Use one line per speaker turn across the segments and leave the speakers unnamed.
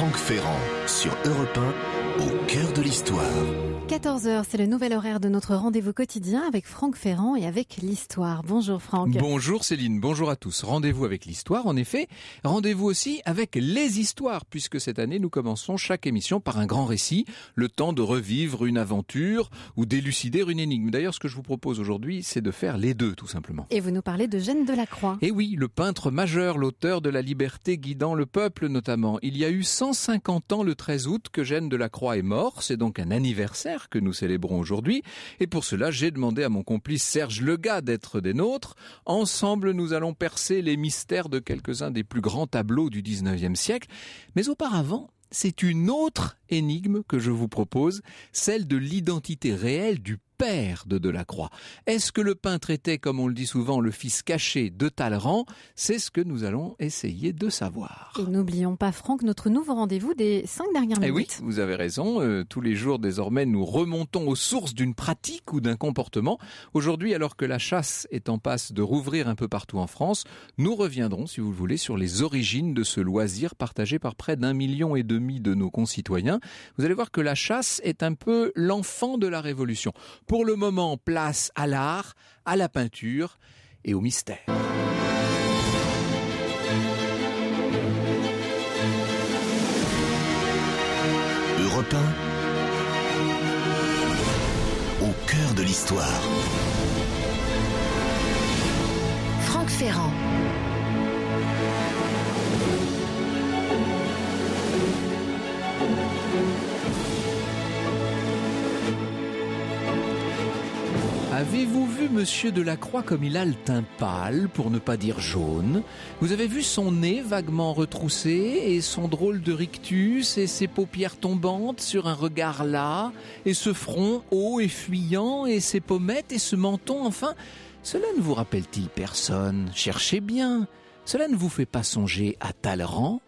Franck Ferrand sur Europe 1, au cœur de l'histoire.
14h, c'est le nouvel horaire de notre rendez-vous quotidien avec Franck Ferrand et avec l'histoire. Bonjour Franck.
Bonjour Céline, bonjour à tous. Rendez-vous avec l'histoire, en effet. Rendez-vous aussi avec les histoires, puisque cette année, nous commençons chaque émission par un grand récit, le temps de revivre une aventure ou d'élucider une énigme. D'ailleurs, ce que je vous propose aujourd'hui, c'est de faire les deux, tout simplement.
Et vous nous parlez de Jeanne Delacroix.
Et eh oui, le peintre majeur, l'auteur de La liberté guidant le peuple notamment. Il y a eu 100 150 ans le 13 août que Gênes de la Croix est mort. C'est donc un anniversaire que nous célébrons aujourd'hui. Et pour cela, j'ai demandé à mon complice Serge Legas d'être des nôtres. Ensemble, nous allons percer les mystères de quelques-uns des plus grands tableaux du 19e siècle. Mais auparavant, c'est une autre énigme que je vous propose, celle de l'identité réelle du père de Delacroix. Est-ce que le peintre était, comme on le dit souvent, le fils caché de Talleyrand C'est ce que nous allons essayer de savoir.
Et n'oublions pas, Franck, notre nouveau rendez-vous des cinq dernières eh minutes.
oui, vous avez raison. Euh, tous les jours, désormais, nous remontons aux sources d'une pratique ou d'un comportement. Aujourd'hui, alors que la chasse est en passe de rouvrir un peu partout en France, nous reviendrons, si vous le voulez, sur les origines de ce loisir partagé par près d'un million et demi de nos concitoyens. Vous allez voir que la chasse est un peu l'enfant de la Révolution. Pour le moment, place à l'art, à la peinture et au mystère.
Europe 1, au cœur de l'histoire.
Franck Ferrand.
Avez-vous vu Monsieur Croix comme il a le teint pâle, pour ne pas dire jaune Vous avez vu son nez vaguement retroussé et son drôle de rictus et ses paupières tombantes sur un regard là et ce front haut et fuyant et ses pommettes et ce menton enfin Cela ne vous rappelle-t-il personne Cherchez bien. Cela ne vous fait pas songer à Talleyrand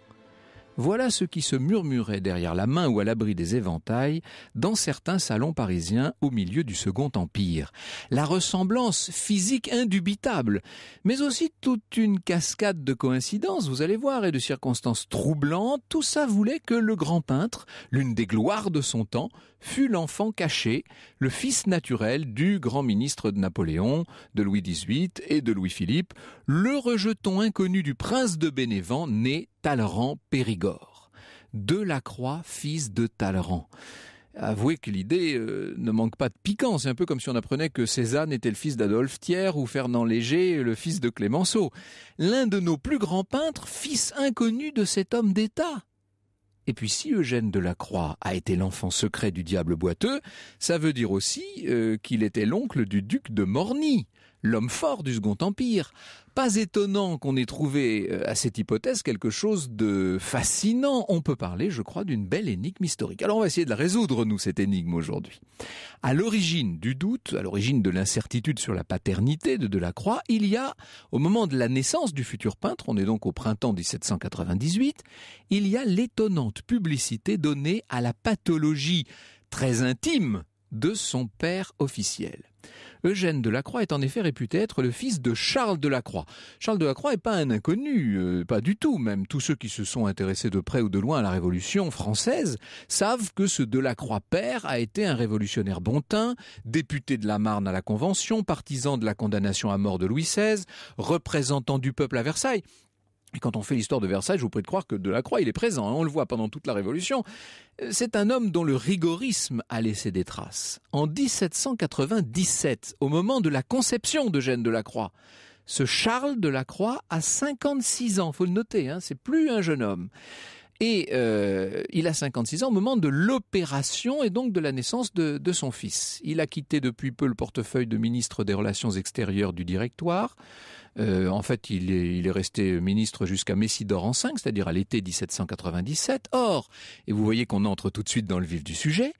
voilà ce qui se murmurait derrière la main ou à l'abri des éventails dans certains salons parisiens au milieu du Second Empire. La ressemblance physique indubitable, mais aussi toute une cascade de coïncidences, vous allez voir, et de circonstances troublantes, tout ça voulait que le grand peintre, l'une des gloires de son temps, fût l'enfant caché, le fils naturel du grand ministre de Napoléon, de Louis XVIII et de Louis-Philippe, le rejeton inconnu du prince de Bénévent né Talleyrand Périgord. De la Croix, fils de Talleyrand. Avouez que l'idée euh, ne manque pas de piquant. C'est un peu comme si on apprenait que Cézanne était le fils d'Adolphe Thiers ou Fernand Léger, le fils de Clémenceau. L'un de nos plus grands peintres, fils inconnu de cet homme d'État. Et puis si Eugène Delacroix a été l'enfant secret du diable boiteux, ça veut dire aussi euh, qu'il était l'oncle du duc de Morny, l'homme fort du Second Empire. Pas étonnant qu'on ait trouvé euh, à cette hypothèse quelque chose de fascinant. On peut parler, je crois, d'une belle énigme historique. Alors on va essayer de la résoudre, nous, cette énigme aujourd'hui. À l'origine du doute, à l'origine de l'incertitude sur la paternité de Delacroix, il y a, au moment de la naissance du futur peintre, on est donc au printemps 1798, il y a l'étonnant publicité donnée à la pathologie très intime de son père officiel. Eugène Delacroix est en effet réputé être le fils de Charles Delacroix. Charles Delacroix n'est pas un inconnu, euh, pas du tout. Même tous ceux qui se sont intéressés de près ou de loin à la Révolution française savent que ce Delacroix père a été un révolutionnaire bontain, député de la Marne à la Convention, partisan de la condamnation à mort de Louis XVI, représentant du peuple à Versailles. Et quand on fait l'histoire de Versailles, je vous prie de croire que Delacroix, il est présent, hein, on le voit pendant toute la Révolution. Euh, c'est un homme dont le rigorisme a laissé des traces. En 1797, au moment de la conception d'Eugène Delacroix, ce Charles Delacroix a 56 ans, faut le noter, hein, c'est plus un jeune homme. Et euh, il a 56 ans au moment de l'opération et donc de la naissance de son fils. Il a quitté depuis peu le portefeuille de ministre des Relations extérieures du Directoire. Euh, en fait, il est, resté ministre jusqu'à Messidor en 5, c'est-à-dire à, l'été 1797. Or, et vous voyez qu'on entre tout de suite dans le vif du sujet,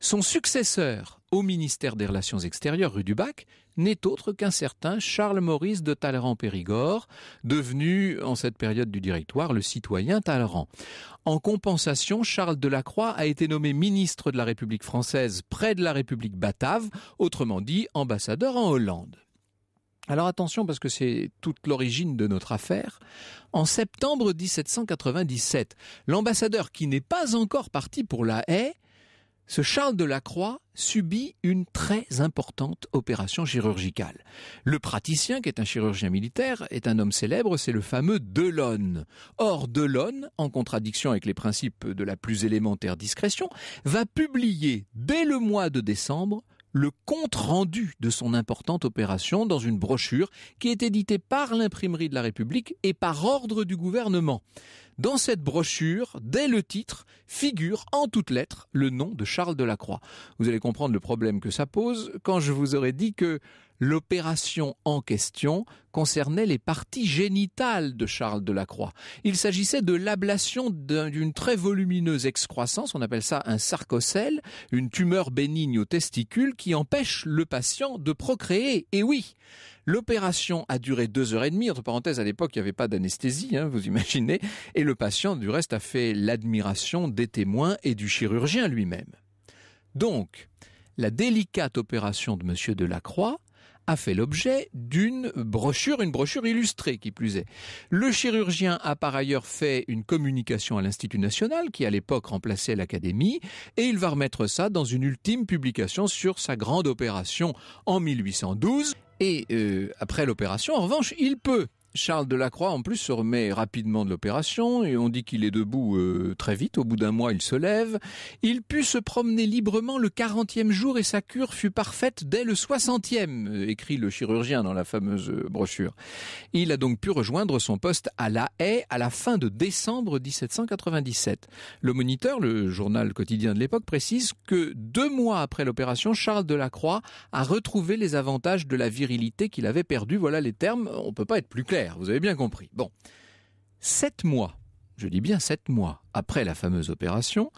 son successeur au ministère des Relations extérieures, rue du Bac, n'est autre qu'un certain Charles-Maurice de Talleyrand-Périgord, devenu, en cette période du directoire, le citoyen Talleyrand. En compensation, Charles Delacroix a été nommé ministre de la République française près de la République batave, autrement dit ambassadeur en Hollande. Alors attention parce que c'est toute l'origine de notre affaire. En septembre 1797, l'ambassadeur qui n'est pas encore parti pour la haie, ce Charles de la Croix subit une très importante opération chirurgicale. Le praticien, qui est un chirurgien militaire, est un homme célèbre, c'est le fameux Delonne. Or, Delonne, en contradiction avec les principes de la plus élémentaire discrétion, va publier dès le mois de décembre le compte-rendu de son importante opération dans une brochure qui est éditée par l'imprimerie de la République et par ordre du gouvernement. Dans cette brochure, dès le titre, figure en toutes lettres le nom de Charles Delacroix. Vous allez comprendre le problème que ça pose quand je vous aurai dit que L'opération en question concernait les parties génitales de Charles de la Croix. Il s'agissait de l'ablation d'une très volumineuse excroissance, on appelle ça un sarcocèle, une tumeur bénigne au testicules qui empêche le patient de procréer. Et oui, l'opération a duré deux heures et demie. Entre parenthèses, à l'époque, il n'y avait pas d'anesthésie, hein, vous imaginez. Et le patient, du reste, a fait l'admiration des témoins et du chirurgien lui-même. Donc, la délicate opération de M. Delacroix a fait l'objet d'une brochure, une brochure illustrée qui plus est. Le chirurgien a par ailleurs fait une communication à l'Institut national qui à l'époque remplaçait l'Académie et il va remettre ça dans une ultime publication sur sa grande opération en 1812. Et euh, après l'opération, en revanche, il peut Charles Delacroix, en plus, se remet rapidement de l'opération et on dit qu'il est debout euh, très vite. Au bout d'un mois, il se lève. Il put se promener librement le quarantième jour et sa cure fut parfaite dès le 60e », écrit le chirurgien dans la fameuse euh, brochure. Il a donc pu rejoindre son poste à La Haye à la fin de décembre 1797. Le Moniteur, le journal quotidien de l'époque, précise que deux mois après l'opération, Charles Delacroix a retrouvé les avantages de la virilité qu'il avait perdu. Voilà les termes. On peut pas être plus clair vous avez bien compris. Bon. Sept mois, je dis bien sept mois, après la fameuse opération,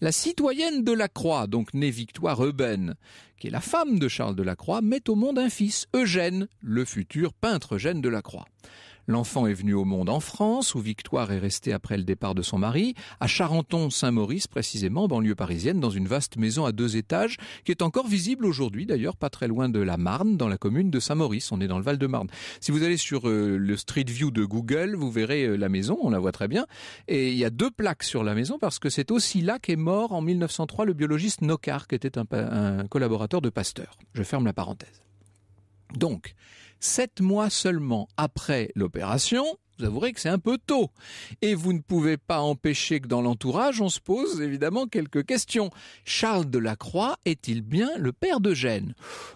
la citoyenne de la Croix, donc née Victoire Euben, qui est la femme de Charles de la Croix, met au monde un fils, Eugène, le futur peintre Eugène de la Croix. L'enfant est venu au monde en France, où Victoire est restée après le départ de son mari, à Charenton-Saint-Maurice précisément, banlieue parisienne, dans une vaste maison à deux étages, qui est encore visible aujourd'hui d'ailleurs, pas très loin de la Marne, dans la commune de Saint-Maurice, on est dans le Val-de-Marne. Si vous allez sur euh, le Street View de Google, vous verrez euh, la maison, on la voit très bien, et il y a deux plaques sur la maison, parce que c'est aussi là qu'est mort en 1903 le biologiste Nocard, qui était un collaborateur de Pasteur. Je ferme la parenthèse. Donc, Sept mois seulement après l'opération, vous avouerez que c'est un peu tôt. Et vous ne pouvez pas empêcher que dans l'entourage, on se pose évidemment quelques questions. Charles de la Croix est-il bien le père de d'Eugène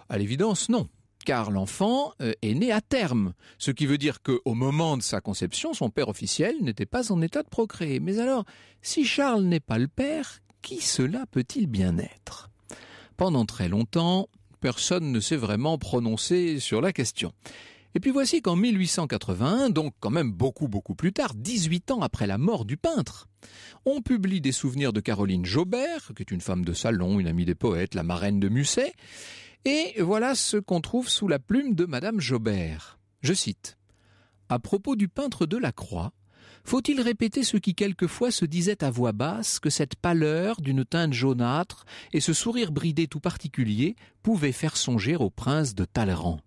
À l'évidence, non car l'enfant euh, est né à terme, ce qui veut dire qu'au moment de sa conception, son père officiel n'était pas en état de procréer. Mais alors, si Charles n'est pas le père, qui cela peut-il bien être Pendant très longtemps, personne ne s'est vraiment prononcé sur la question. Et puis voici qu'en 1881, donc quand même beaucoup beaucoup plus tard, 18 ans après la mort du peintre, on publie des souvenirs de Caroline Jobert, qui est une femme de salon, une amie des poètes, la marraine de Musset, et voilà ce qu'on trouve sous la plume de Madame Jobert. Je cite. À propos du peintre de la Croix, faut-il répéter ce qui quelquefois se disait à voix basse que cette pâleur d'une teinte jaunâtre et ce sourire bridé tout particulier pouvaient faire songer au prince de Talleyrand?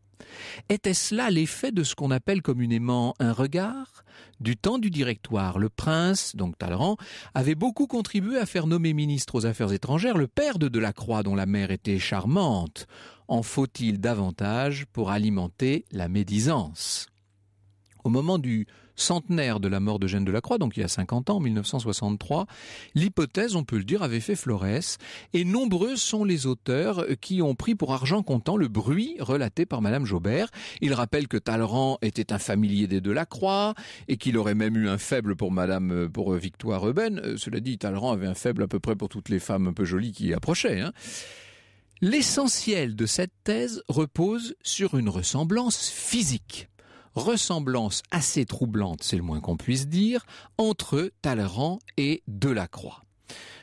Était-ce là l'effet de ce qu'on appelle communément un regard Du temps du directoire, le prince, donc Talleyrand, avait beaucoup contribué à faire nommer ministre aux Affaires étrangères le père de Delacroix dont la mère était charmante. En faut-il davantage pour alimenter la médisance Au moment du centenaire de la mort de Jeanne de donc il y a 50 ans, en 1963, l'hypothèse, on peut le dire, avait fait florès, et nombreux sont les auteurs qui ont pris pour argent comptant le bruit relaté par Madame Jaubert. Il rappelle que Talleyrand était un familier des Delacroix, et qu'il aurait même eu un faible pour Madame, pour Victoire Euben. Euh, cela dit, Talleyrand avait un faible à peu près pour toutes les femmes un peu jolies qui approchaient, hein. L'essentiel de cette thèse repose sur une ressemblance physique ressemblance assez troublante, c'est le moins qu'on puisse dire, entre Talleyrand et Delacroix.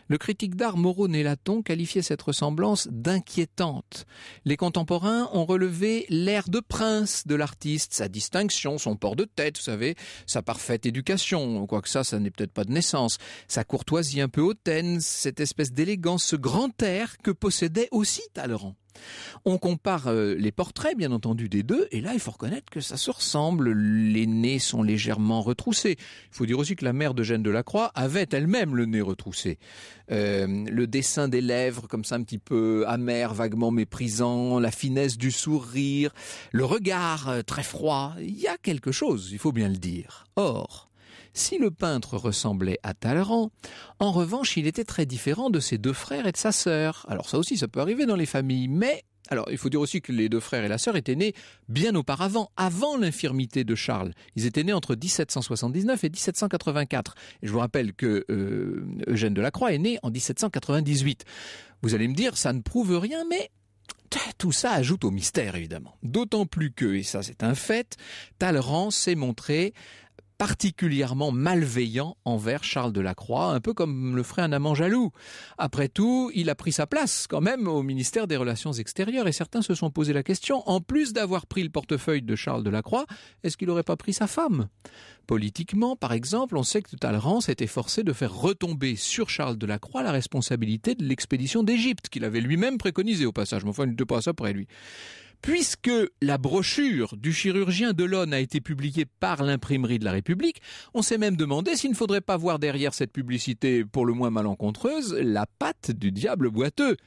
Le critique d'art Moreau Nélaton qualifiait cette ressemblance d'inquiétante. Les contemporains ont relevé l'air de prince de l'artiste, sa distinction, son port de tête, vous savez, sa parfaite éducation, quoique ça, ça n'est peut-être pas de naissance, sa courtoisie un peu hautaine, cette espèce d'élégance, ce grand air que possédait aussi Talleyrand. On compare euh, les portraits, bien entendu, des deux, et là, il faut reconnaître que ça se ressemble. Les nez sont légèrement retroussés. Il faut dire aussi que la mère de Jeanne de la avait elle-même le nez retroussé. Euh, le dessin des lèvres, comme ça, un petit peu amer, vaguement méprisant, la finesse du sourire, le regard euh, très froid, il y a quelque chose, il faut bien le dire. Or, si le peintre ressemblait à Talleyrand, en revanche, il était très différent de ses deux frères et de sa sœur. Alors ça aussi, ça peut arriver dans les familles, mais alors, il faut dire aussi que les deux frères et la sœur étaient nés bien auparavant, avant l'infirmité de Charles. Ils étaient nés entre 1779 et 1784. je vous rappelle que euh, Eugène Delacroix est né en 1798. Vous allez me dire, ça ne prouve rien, mais tout ça ajoute au mystère, évidemment. D'autant plus que, et ça c'est un fait, Talleyrand s'est montré particulièrement malveillant envers Charles de la Croix, un peu comme le ferait un amant jaloux. Après tout, il a pris sa place quand même au ministère des Relations extérieures et certains se sont posé la question, en plus d'avoir pris le portefeuille de Charles de la Croix, est-ce qu'il n'aurait pas pris sa femme Politiquement, par exemple, on sait que Talleyrand s'était forcé de faire retomber sur Charles de la Croix la responsabilité de l'expédition d'Égypte qu'il avait lui-même préconisée au passage, mais enfin il ne pas ça près lui. Puisque la brochure du chirurgien Delon a été publiée par l'imprimerie de la République, on s'est même demandé s'il ne faudrait pas voir derrière cette publicité pour le moins malencontreuse la patte du diable boiteux.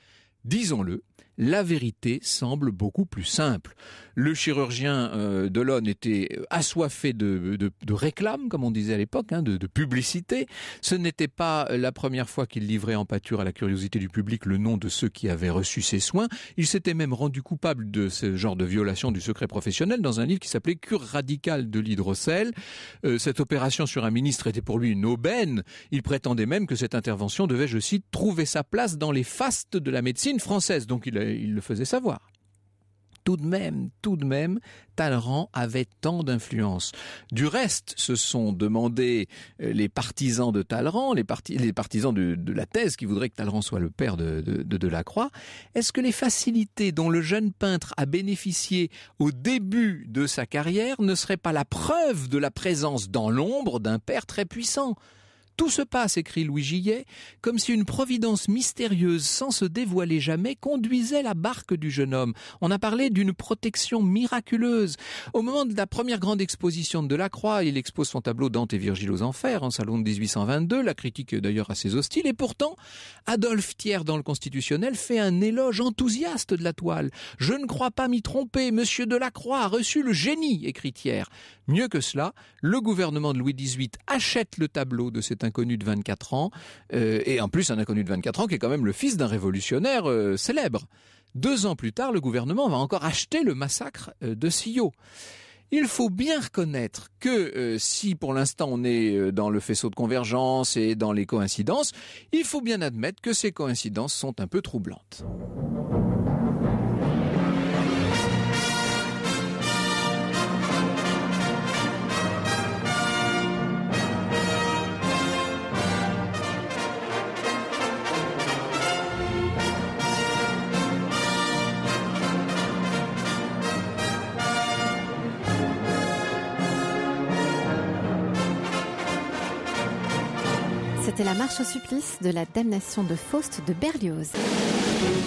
Disons-le, la vérité semble beaucoup plus simple. Le chirurgien euh, de Delon était assoiffé de, de, réclames, comme on disait à l'époque, hein, de, de, publicité. Ce n'était pas la première fois qu'il livrait en pâture à la curiosité du public le nom de ceux qui avaient reçu ses soins. Il s'était même rendu coupable de ce genre de violation du secret professionnel dans un livre qui s'appelait Cure radicale de l'hydrocèle. Euh, cette opération sur un ministre était pour lui une aubaine. Il prétendait même que cette intervention devait, je cite, trouver sa place dans les fastes de la médecine française. Donc il a il le faisait savoir. Tout de même, tout de même, Talleyrand avait tant d'influence. Du reste, se sont demandés euh, les partisans de Talleyrand, les, partisans de, la thèse qui voudraient que Talleyrand soit le père de, de Delacroix, est-ce que les facilités dont le jeune peintre a bénéficié au début de sa carrière ne seraient pas la preuve de la présence dans l'ombre d'un père très puissant tout se passe, écrit Louis Gillet, comme si une providence mystérieuse, sans se dévoiler jamais, conduisait la barque du jeune homme. On a parlé d'une protection miraculeuse. Au moment de la première grande exposition de Delacroix, il expose son tableau Dante et Virgile aux Enfers en salon de 1822. La critique est d'ailleurs assez hostile. Et pourtant, Adolphe Thiers, dans le Constitutionnel, fait un éloge enthousiaste de la toile. Je ne crois pas m'y tromper. Monsieur Delacroix a reçu le génie, écrit Thiers. Mieux que cela, le gouvernement de Louis XVIII achète le tableau de cet inconnu de 24 ans, euh, et en plus un inconnu de 24 ans qui est quand même le fils d'un révolutionnaire euh, célèbre. Deux ans plus tard, le gouvernement va encore acheter le massacre euh, de Sillot. Il faut bien reconnaître que si pour l'instant on est dans le faisceau de convergence et dans les coïncidences, il faut bien admettre que ces coïncidences sont un peu troublantes.
C'est la marche au supplice de la damnation de Faust de Berlioz.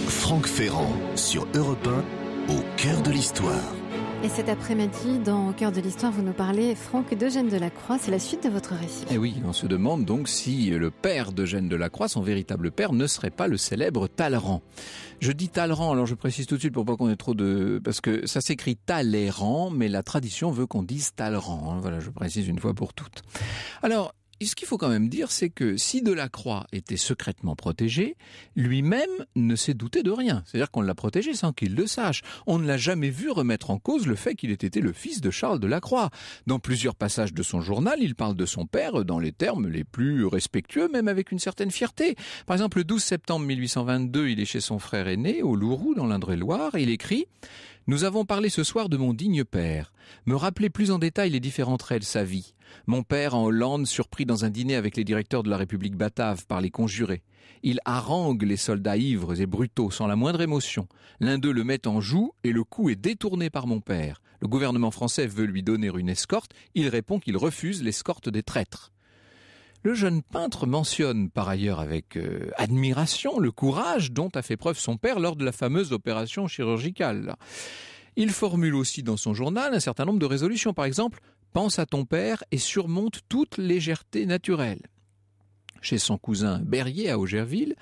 Franck Ferrand sur Europe 1, au cœur de l'histoire.
Et cet après-midi, dans Au cœur de l'histoire, vous nous parlez, Franck, d'Eugène Croix. C'est la suite de votre récit.
Et eh oui, on se demande donc si le père d'Eugène Croix, son véritable père, ne serait pas le célèbre Talleyrand. Je dis Talleyrand, alors je précise tout de suite pour pas qu'on ait trop de... Parce que ça s'écrit Talleyrand, mais la tradition veut qu'on dise Talleyrand. Hein. Voilà, je précise une fois pour toutes. Alors, ce qu'il faut quand même dire, c'est que si Delacroix était secrètement protégé, lui-même ne s'est douté de rien. C'est-à-dire qu'on l'a protégé sans qu'il le sache. On ne l'a jamais vu remettre en cause le fait qu'il ait été le fils de Charles Delacroix. Dans plusieurs passages de son journal, il parle de son père dans les termes les plus respectueux, même avec une certaine fierté. Par exemple, le 12 septembre 1822, il est chez son frère aîné, au Louroux, dans l'Indre-et-Loire, et il écrit « nous avons parlé ce soir de mon digne père. Me rappeler plus en détail les différentes traits de sa vie. Mon père en Hollande, surpris dans un dîner avec les directeurs de la République batave par les conjurés. Il harangue les soldats ivres et brutaux sans la moindre émotion. L'un d'eux le met en joue et le coup est détourné par mon père. Le gouvernement français veut lui donner une escorte. Il répond qu'il refuse l'escorte des traîtres. Le jeune peintre mentionne par ailleurs avec euh, admiration le courage dont a fait preuve son père lors de la fameuse opération chirurgicale. Il formule aussi dans son journal un certain nombre de résolutions, par exemple Pense à ton père et surmonte toute légèreté naturelle. Chez son cousin Berrier à Augerville,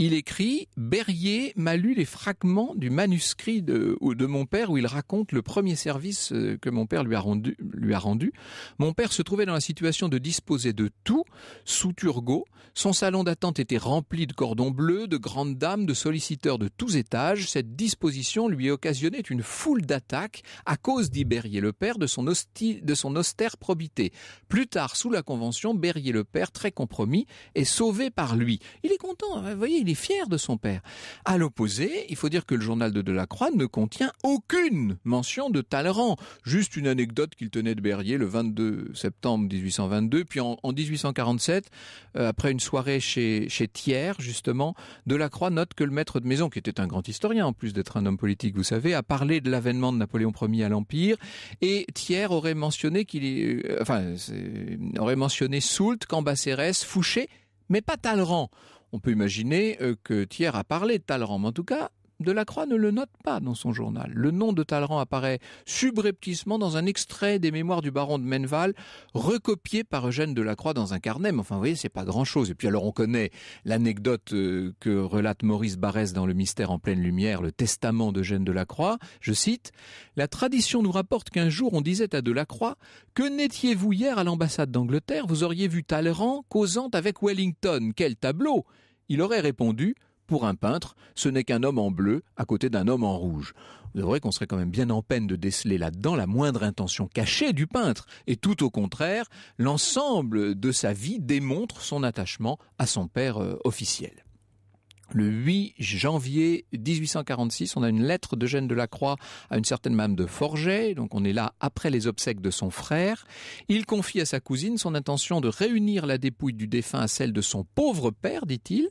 il écrit Berrier m'a lu les fragments du manuscrit de, de mon père où il raconte le premier service euh, que mon père lui a, rendu, a Mon père se trouvait dans la situation de disposer de tout sous Turgot. Son salon d'attente était rempli de cordons bleus, de grandes dames, de solliciteurs de tous étages. Cette disposition lui occasionnait une foule d'attaques à cause, dit Berrier le père, de son, de son austère probité. Plus tard, sous la Convention, Berrier le père, très compromis, est sauvé par lui. Il est content, hein, voyez, est fier de son père. À l'opposé, il faut dire que le journal de Delacroix ne contient aucune mention de Talleyrand. Juste une anecdote qu'il tenait de Berrier le 22 septembre 1822, puis en, 1847, euh, après une soirée chez, chez Thiers, justement, Delacroix note que le maître de maison, qui était un grand historien en plus d'être un homme politique, vous savez, a parlé de l'avènement de Napoléon Ier à l'Empire, et Thiers aurait mentionné qu'il euh, enfin, aurait mentionné Soult, Cambacérès, Fouché, mais pas Talleyrand on peut imaginer euh, que Thiers a parlé de Talleyrand, en tout cas, Delacroix ne le note pas dans son journal. Le nom de Talleyrand apparaît subrepticement dans un extrait des mémoires du baron de Menval, recopié par Eugène Delacroix dans un carnet. Mais enfin, vous voyez, c'est pas grand chose. Et puis alors, on connaît l'anecdote euh, que relate Maurice Barrès dans Le Mystère en pleine lumière, le testament d'Eugène Delacroix. Je cite, La tradition nous rapporte qu'un jour on disait à Delacroix, que n'étiez-vous hier à l'ambassade d'Angleterre? Vous auriez vu Talleyrand causant avec Wellington. Quel tableau! Il aurait répondu, pour un peintre, ce n'est qu'un homme en bleu à côté d'un homme en rouge. Vous vrai qu'on serait quand même bien en peine de déceler là-dedans la moindre intention cachée du peintre. Et tout au contraire, l'ensemble de sa vie démontre son attachement à son père euh, officiel. Le 8 janvier 1846, on a une lettre d'Eugène Delacroix à une certaine Mme de Forget, donc on est là après les obsèques de son frère. Il confie à sa cousine son intention de réunir la dépouille du défunt à celle de son pauvre père, dit-il,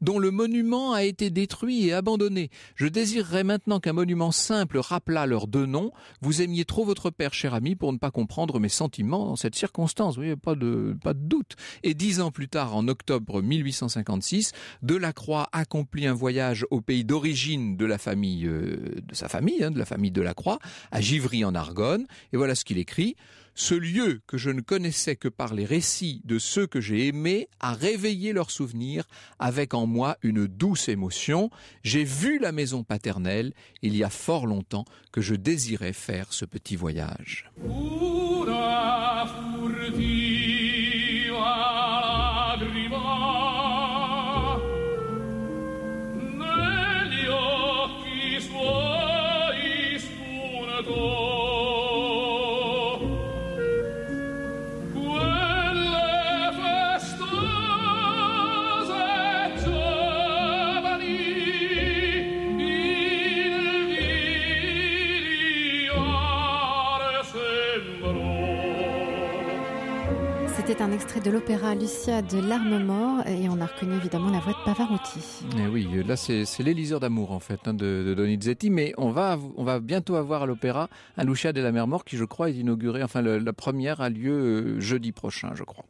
dont le monument a été détruit et abandonné. Je désirerais maintenant qu'un monument simple rappelât leurs deux noms. Vous aimiez trop votre père, cher ami, pour ne pas comprendre mes sentiments dans cette circonstance. Oui, pas de, pas de doute. Et dix ans plus tard, en octobre 1856, Delacroix accompli un voyage au pays d'origine de la famille, euh, de sa famille, hein, de la famille Delacroix, à Givry en Argonne. Et voilà ce qu'il écrit. Ce lieu que je ne connaissais que par les récits de ceux que j'ai aimés a réveillé leurs souvenirs avec en moi une douce émotion. J'ai vu la maison paternelle il y a fort longtemps que je désirais faire ce petit voyage.
extrait de l'opéra Lucia de l'Arme Mort et on a reconnu évidemment la voix de Pavarotti.
Eh oui, là c'est l'Éliseur d'amour en fait hein, de, Donizetti, mais on va, on va bientôt avoir à l'opéra un Lucia de la Mer Mort qui je crois est inauguré, enfin la première a lieu euh, jeudi prochain je crois.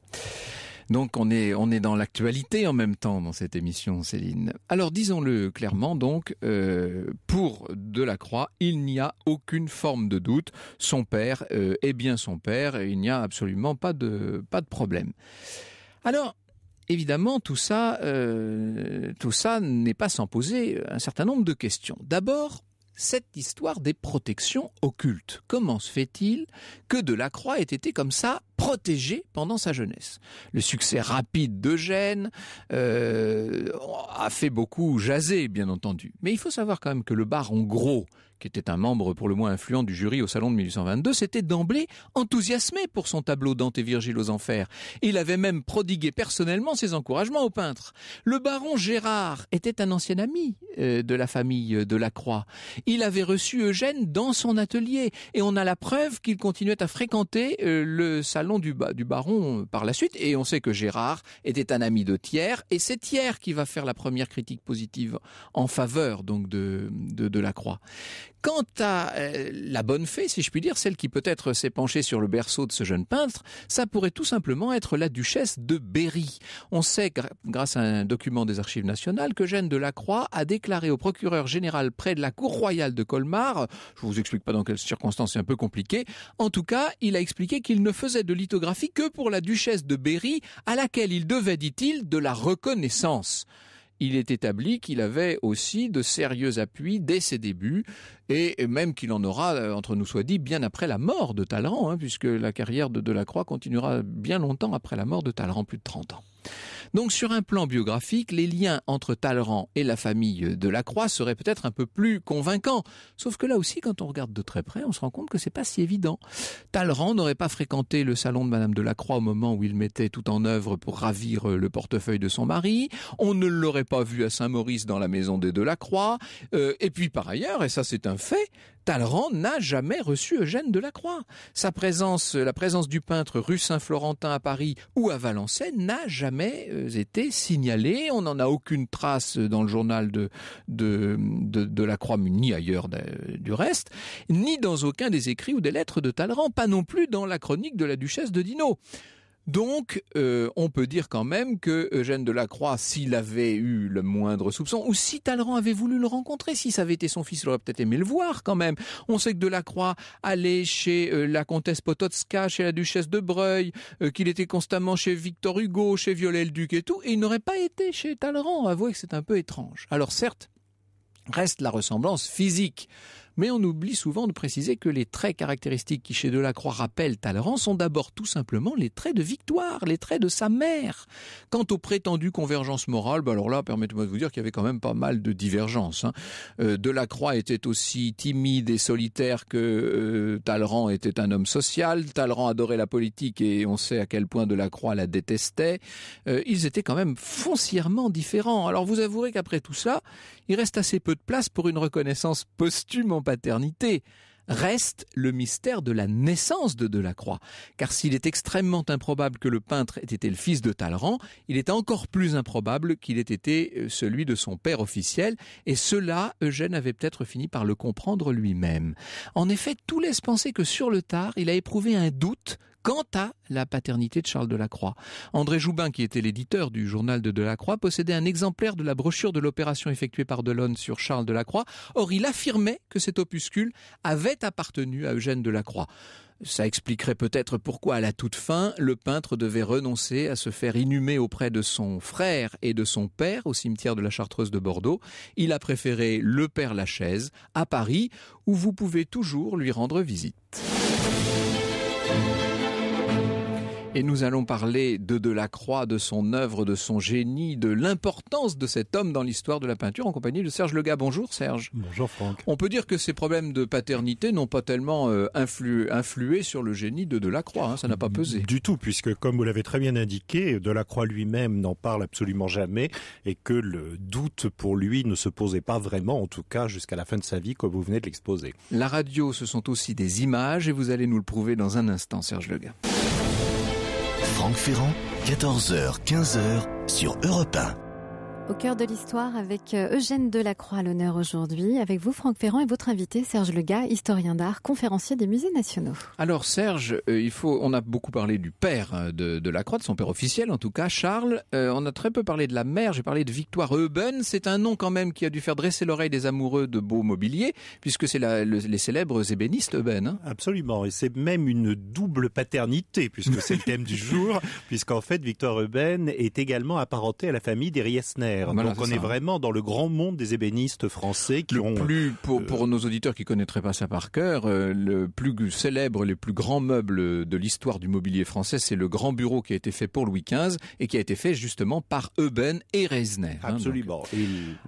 Donc on est, on est dans l'actualité en même temps dans cette émission, Céline. Alors disons-le clairement, donc euh, pour Delacroix, il n'y a aucune forme de doute. Son père euh, est bien son père et il n'y a absolument pas de, pas de problème. Alors, évidemment, tout ça, euh, tout ça n'est pas sans poser un certain nombre de questions. D'abord, cette histoire des protections occultes. Comment se fait-il que Delacroix ait été comme ça protégé pendant sa jeunesse. Le succès rapide d'Eugène euh, a fait beaucoup jaser, bien entendu. Mais il faut savoir quand même que le baron Gros, qui était un membre pour le moins influent du jury au Salon de 1822, s'était d'emblée enthousiasmé pour son tableau Dante et Virgile aux Enfers. Il avait même prodigué personnellement ses encouragements au peintre. Le baron Gérard était un ancien ami euh, de la famille de Lacroix. Il avait reçu Eugène dans son atelier et on a la preuve qu'il continuait à fréquenter euh, le salon du, du baron euh, par la suite. Et on sait que Gérard était un ami de Thiers, et c'est Thiers qui va faire la première critique positive en faveur donc de, de, de la croix. Quant à euh, la bonne fée, si je puis dire, celle qui peut-être s'est penchée sur le berceau de ce jeune peintre, ça pourrait tout simplement être la duchesse de Berry. On sait, grâce à un document des archives nationales, que Jeanne de Lacroix a déclaré au procureur général près de la cour royale de Colmar, je vous explique pas dans quelles circonstances, c'est un peu compliqué, en tout cas, il a expliqué qu'il ne faisait de lithographie que pour la duchesse de Berry, à laquelle il devait, dit-il, de la reconnaissance. Il est établi qu'il avait aussi de sérieux appuis dès ses débuts, et même qu'il en aura, euh, entre nous soit dit, bien après la mort de Talleyrand, hein, puisque la carrière de Delacroix continuera bien longtemps après la mort de Talleyrand, plus de 30 ans. Donc sur un plan biographique, les liens entre Talleyrand et la famille de seraient peut-être un peu plus convaincants. Sauf que là aussi, quand on regarde de très près, on se rend compte que c'est pas si évident. Talleyrand n'aurait pas fréquenté le salon de Madame de au moment où il mettait tout en œuvre pour ravir le portefeuille de son mari. On ne l'aurait pas vu à Saint-Maurice dans la maison des Delacroix. Euh, et puis par ailleurs, et ça c'est un fait, Talleyrand n'a jamais reçu Eugène Delacroix. Sa présence, la présence du peintre rue Saint-Florentin à Paris ou à Valençay n'a jamais jamais euh, été signalé. On n'en a aucune trace dans le journal de, de, la Croix-Munie, ni ailleurs du reste, ni dans aucun des écrits ou des lettres de Talleyrand, pas non plus dans la chronique de la duchesse de Dino. Donc, euh, on peut dire quand même que Eugène Delacroix, s'il avait eu le moindre soupçon, ou si Talleyrand avait voulu le rencontrer, si ça avait été son fils, il aurait peut-être aimé le voir quand même. On sait que Delacroix allait chez euh, la comtesse Pototska, chez la duchesse de Breuil, euh, qu'il était constamment chez Victor Hugo, chez Viollet-le-Duc et tout, et il n'aurait pas été chez Talleyrand. Avouez que c'est un peu étrange. Alors certes, reste la ressemblance physique mais on oublie souvent de préciser que les traits caractéristiques qui chez Delacroix rappellent Talleyrand sont d'abord tout simplement les traits de Victoire, les traits de sa mère. Quant aux prétendues convergences morales, ben alors là, permettez-moi de vous dire qu'il y avait quand même pas mal de divergences. Hein. Euh, Delacroix était aussi timide et solitaire que euh, Talleyrand était un homme social. Talleyrand adorait la politique et on sait à quel point Delacroix la détestait. Euh, ils étaient quand même foncièrement différents. Alors vous avouerez qu'après tout ça, il reste assez peu de place pour une reconnaissance posthume en paternité reste le mystère de la naissance de Delacroix. Car s'il est extrêmement improbable que le peintre ait été le fils de Talleyrand, il est encore plus improbable qu'il ait été euh, celui de son père officiel, et cela, Eugène avait peut-être fini par le comprendre lui-même. En effet, tout laisse penser que sur le tard, il a éprouvé un doute quant à la paternité de Charles Delacroix. André Joubin, qui était l'éditeur du journal de Delacroix, possédait un exemplaire de la brochure de l'opération effectuée par Delon sur Charles Delacroix. Or, il affirmait que cet opuscule avait appartenu à Eugène Delacroix. Ça expliquerait peut-être pourquoi, à la toute fin, le peintre devait renoncer à se faire inhumer auprès de son frère et de son père au cimetière de la Chartreuse de Bordeaux. Il a préféré le père Lachaise à Paris, où vous pouvez toujours lui rendre visite. Et nous allons parler de Delacroix, de son œuvre, de son génie, de l'importance de cet homme dans l'histoire de la peinture en compagnie de Serge Lega. Bonjour Serge.
Bonjour Franck.
On peut dire que ces problèmes de paternité n'ont pas tellement euh, influé sur le génie de Delacroix, hein, ça
n'a pas pesé. Du tout, puisque comme vous l'avez très bien indiqué, Delacroix lui-même n'en parle absolument jamais et que le doute pour lui ne se posait pas vraiment, en tout cas jusqu'à la fin de sa vie, comme vous venez de l'exposer.
La radio, ce sont aussi des images et vous allez nous le prouver dans un instant, Serge Lega.
Franck Ferrand, 14h-15h sur Europe 1.
Au cœur de l'histoire avec euh, Eugène Delacroix à l'honneur aujourd'hui, avec vous Franck Ferrand et votre invité Serge Lega, historien d'art, conférencier des musées nationaux.
Alors Serge, euh, il faut, on a beaucoup parlé du père euh, de Delacroix, de son père officiel en tout cas, Charles. on a très peu parlé de la mère, j'ai parlé de Victoire Euben, c'est un nom quand même qui a dû faire dresser l'oreille des amoureux de beaux mobilier,
puisque c'est les célèbres ébénistes Euben. Hein. Absolument, et c'est même une double paternité, puisque c'est le thème du jour, puisqu'en fait Victoire Euben est également apparentée à la famille des Riesner. Donc on est vraiment dans le grand monde des ébénistes français qui ont plus euh, pour, nos
auditeurs qui connaîtraient pas ça par cœur, euh, le plus célèbre, les plus grands meubles de l'histoire du mobilier français, c'est le grand bureau qui a été fait pour Louis XV et qui a été fait justement par Euben et Reisner. Hein, Absolument.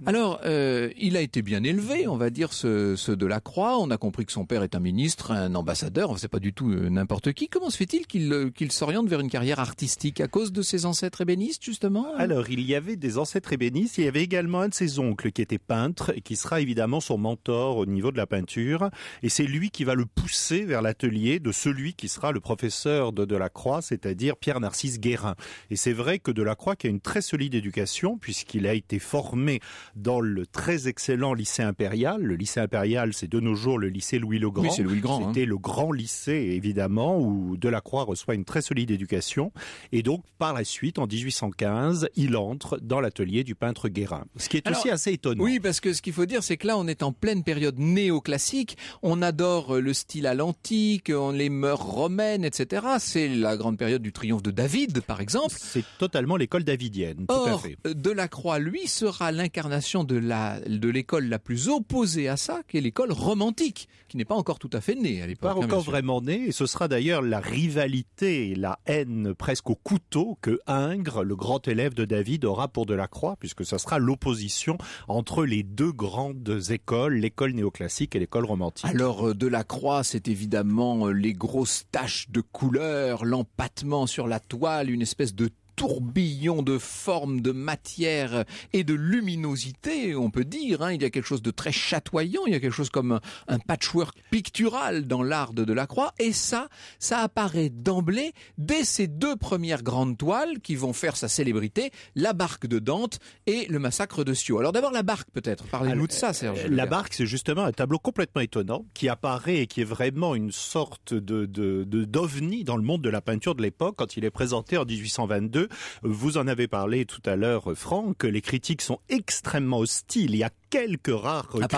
Alors, euh, il a été bien élevé, on va dire, ce, la Croix On a compris que son père est un ministre, un ambassadeur, on sait pas du tout n'importe qui. Comment se fait-il qu'il qu'il s'oriente vers une carrière artistique à cause de ses ancêtres ébénistes, justement
Alors, il y avait des ancêtres ébénistes il y avait également un de ses oncles qui était peintre et qui sera évidemment son mentor au niveau de la peinture. Et c'est lui qui va le pousser vers l'atelier de celui qui sera le professeur de Delacroix, c'est-à-dire Pierre-Narcisse Guérin. Et c'est vrai que Delacroix, qui a une très solide éducation, puisqu'il a été formé dans le très excellent lycée impérial. Le lycée impérial, c'est de nos jours le lycée Louis-le-Grand. Hein. C'était le grand lycée, évidemment, où Delacroix reçoit une très solide éducation. Et donc, par la suite, en 1815, il entre dans l'atelier du peintre Guérin. Ce qui est aussi assez
étonnant. Oui, parce que ce qu'il faut dire, c'est que là, on est en pleine période néoclassique. On adore euh, le style à l'antique, euh, les mœurs romaines, etc. C'est la grande période du triomphe de David, par exemple. C'est totalement l'école davidienne. Or, euh, Delacroix, lui, sera l'incarnation de la, de l'école la plus opposée à ça, qui est l'école romantique, qui n'est pas encore tout à fait née à l'époque.
Pas hein, encore vraiment née, et ce sera d'ailleurs la rivalité, la haine presque au couteau que Ingres, le grand élève de David, aura pour Delacroix, puisque ça sera l'opposition entre les deux grandes écoles, l'école néoclassique et l'école romantique. Alors, euh, de la croix, c'est évidemment euh, les grosses taches de couleur,
l'empattement sur la toile, une espèce de tourbillon de formes, de matière et de luminosité, on peut dire. Hein. Il y a quelque chose de très chatoyant, il y a quelque chose comme un, patchwork pictural dans l'art de Delacroix. Et ça, ça apparaît d'emblée dès ces deux premières grandes toiles qui vont faire sa célébrité, la barque de Dante et le massacre de Sio. Alors d'abord la barque peut-être,
parlez-nous de ça Serge. Euh, la barque c'est justement un tableau complètement étonnant qui apparaît et qui est vraiment une sorte de d'ovni de, dans le monde de la peinture de l'époque quand il est présenté en 1822 vous en avez parlé tout à l'heure, Franck. Les critiques sont extrêmement hostiles. Il y a quelques rares critiques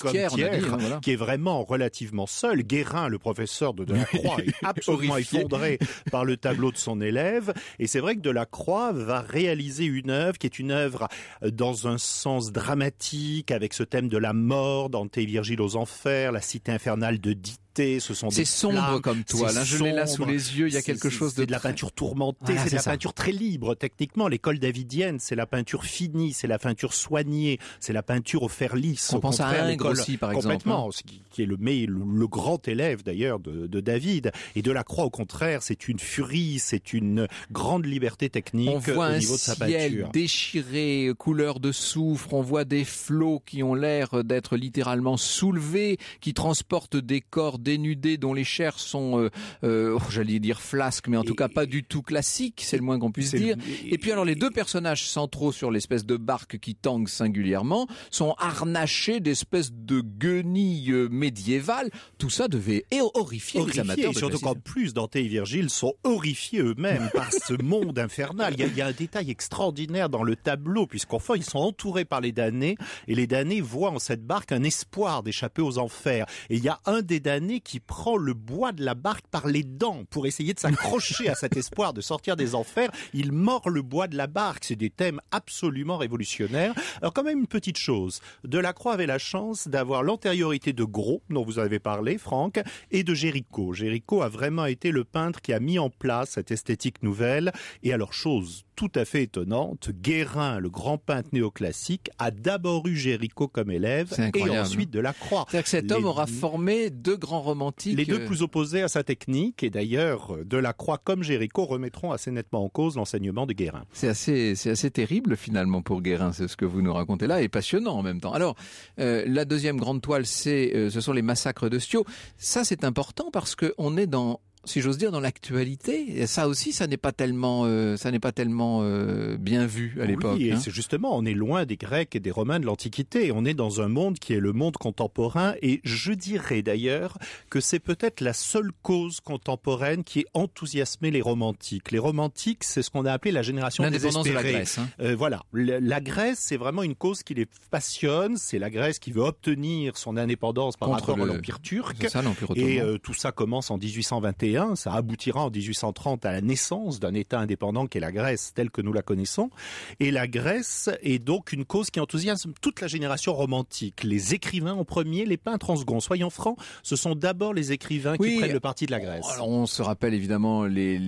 comme hein, qui est vraiment relativement seul. Guérin, le professeur de Delacroix, est absolument effondré par le tableau de son élève. Et c'est vrai que Delacroix va réaliser une œuvre qui est une œuvre euh, dans un sens dramatique, avec ce thème de la mort, Dante et Virgile aux enfers, la cité infernale de Dite ce sont C'est sombre comme toi. Là, je l'ai là sous les yeux, il y a quelque chose de... C'est de la peinture tourmentée, c'est de la peinture très libre techniquement. L'école davidienne, c'est la peinture finie, c'est la peinture soignée, c'est la peinture au fer lisse. On pense à Ingres aussi, par exemple. Hein. qui est le, le, grand élève d'ailleurs de, David. Et de la croix, au contraire, c'est une furie, c'est une grande liberté technique au niveau de sa ciel
déchiré, couleur de soufre, on voit des flots qui ont l'air d'être littéralement soulevés, qui transportent des corps, des dénudés dont les chairs sont, euh, euh, oh, j'allais dire flasques, mais en tout cas pas du tout classiques, c'est le moins qu'on puisse dire. Et puis alors les deux personnages centraux sur l'espèce de barque qui tangue singulièrement sont harnachés d'espèces de guenilles euh,
médiévales. Tout ça devait horrifier, les amateurs. surtout qu'en plus, Dante et Virgile sont horrifiés eux-mêmes par ce monde infernal. Il y, a, il y, a, un détail extraordinaire dans le tableau, puisqu'enfin ils sont entourés par les damnés, et les damnés voient en cette barque un espoir d'échapper aux enfers. Et il y a un des damnés qui prend le bois de la barque par les dents pour essayer de s'accrocher à cet espoir de sortir des enfers. Il mord le bois de la barque. C'est des thèmes absolument révolutionnaires. Alors quand même une petite chose. Delacroix avait la chance d'avoir l'antériorité de Gros, dont vous avez parlé, Franck, et de Géricault. Géricault a vraiment été le peintre qui a mis en place cette esthétique nouvelle. Et alors chose tout à fait étonnante, Guérin, le grand peintre néoclassique, a d'abord eu Géricault comme élève et ensuite hein. Delacroix. C'est-à-dire que cet homme aura formé deux grands romantique. Les deux euh, plus opposés à sa technique, et d'ailleurs, euh, Delacroix comme Géricault remettront assez nettement en cause l'enseignement de Guérin. C'est
assez, c'est assez terrible finalement pour Guérin, c'est ce que vous nous racontez là, et passionnant en même temps. Alors, euh, la deuxième grande toile, c'est, ce sont les massacres de Stio. Ça, c'est important parce que on est dans si j'ose dire, dans l'actualité.
Ça aussi, ça n'est pas tellement, euh, ça n'est pas tellement euh, bien vu à l'époque. et hein. c'est justement, on est loin des Grecs et des Romains de l'Antiquité. On est dans un monde qui est le monde contemporain. Et je dirais d'ailleurs que c'est peut-être la seule cause contemporaine qui ait enthousiasmé les romantiques. Les romantiques, c'est ce qu'on a appelé la génération L'indépendance de la Grèce. Hein. Euh, voilà, la Grèce, c'est vraiment une cause qui les passionne. C'est la Grèce qui veut obtenir son indépendance par rapport à l'Empire turc. Ça, et tout ça commence en 1821 ça aboutira en 1830 à la naissance d'un État indépendant qui est la Grèce, telle que nous la connaissons. Et la Grèce est donc une cause qui enthousiasme toute la génération romantique. Les écrivains en premier, les peintres en second. Soyons francs, ce sont d'abord les écrivains qui prennent le euh, parti de la Grèce.
on se rappelle évidemment les,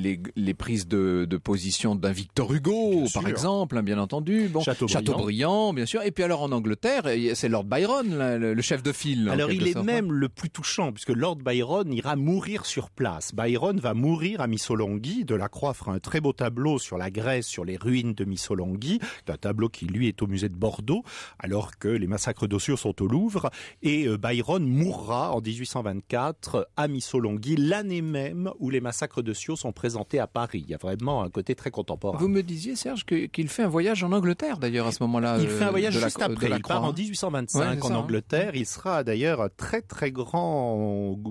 prises de, position d'un Victor Hugo, par exemple, hein, bien entendu. Bon,
Chateaubriand. bien sûr. Et puis alors en Angleterre, c'est Lord Byron, le, chef de file. Alors il est hein. même le plus touchant, puisque Lord Byron ira mourir sur place. Byron va mourir à Missolonghi. Delacroix fera un très beau tableau sur la Grèce, sur les ruines de Missolonghi. Un tableau qui, lui, est au musée de Bordeaux, alors que les massacres d'Ossio sont au Louvre. Et euh, Byron mourra en 1824 à Missolonghi, l'année même où les massacres de sont présentés à Paris. Il y a vraiment un côté très contemporain. Vous me disiez, Serge, qu'il fait un
voyage en Angleterre,
d'ailleurs, à ce moment-là. Il fait un euh, voyage juste après. Il en 1825 hein. en Angleterre. Il sera d'ailleurs un très, très grand euh,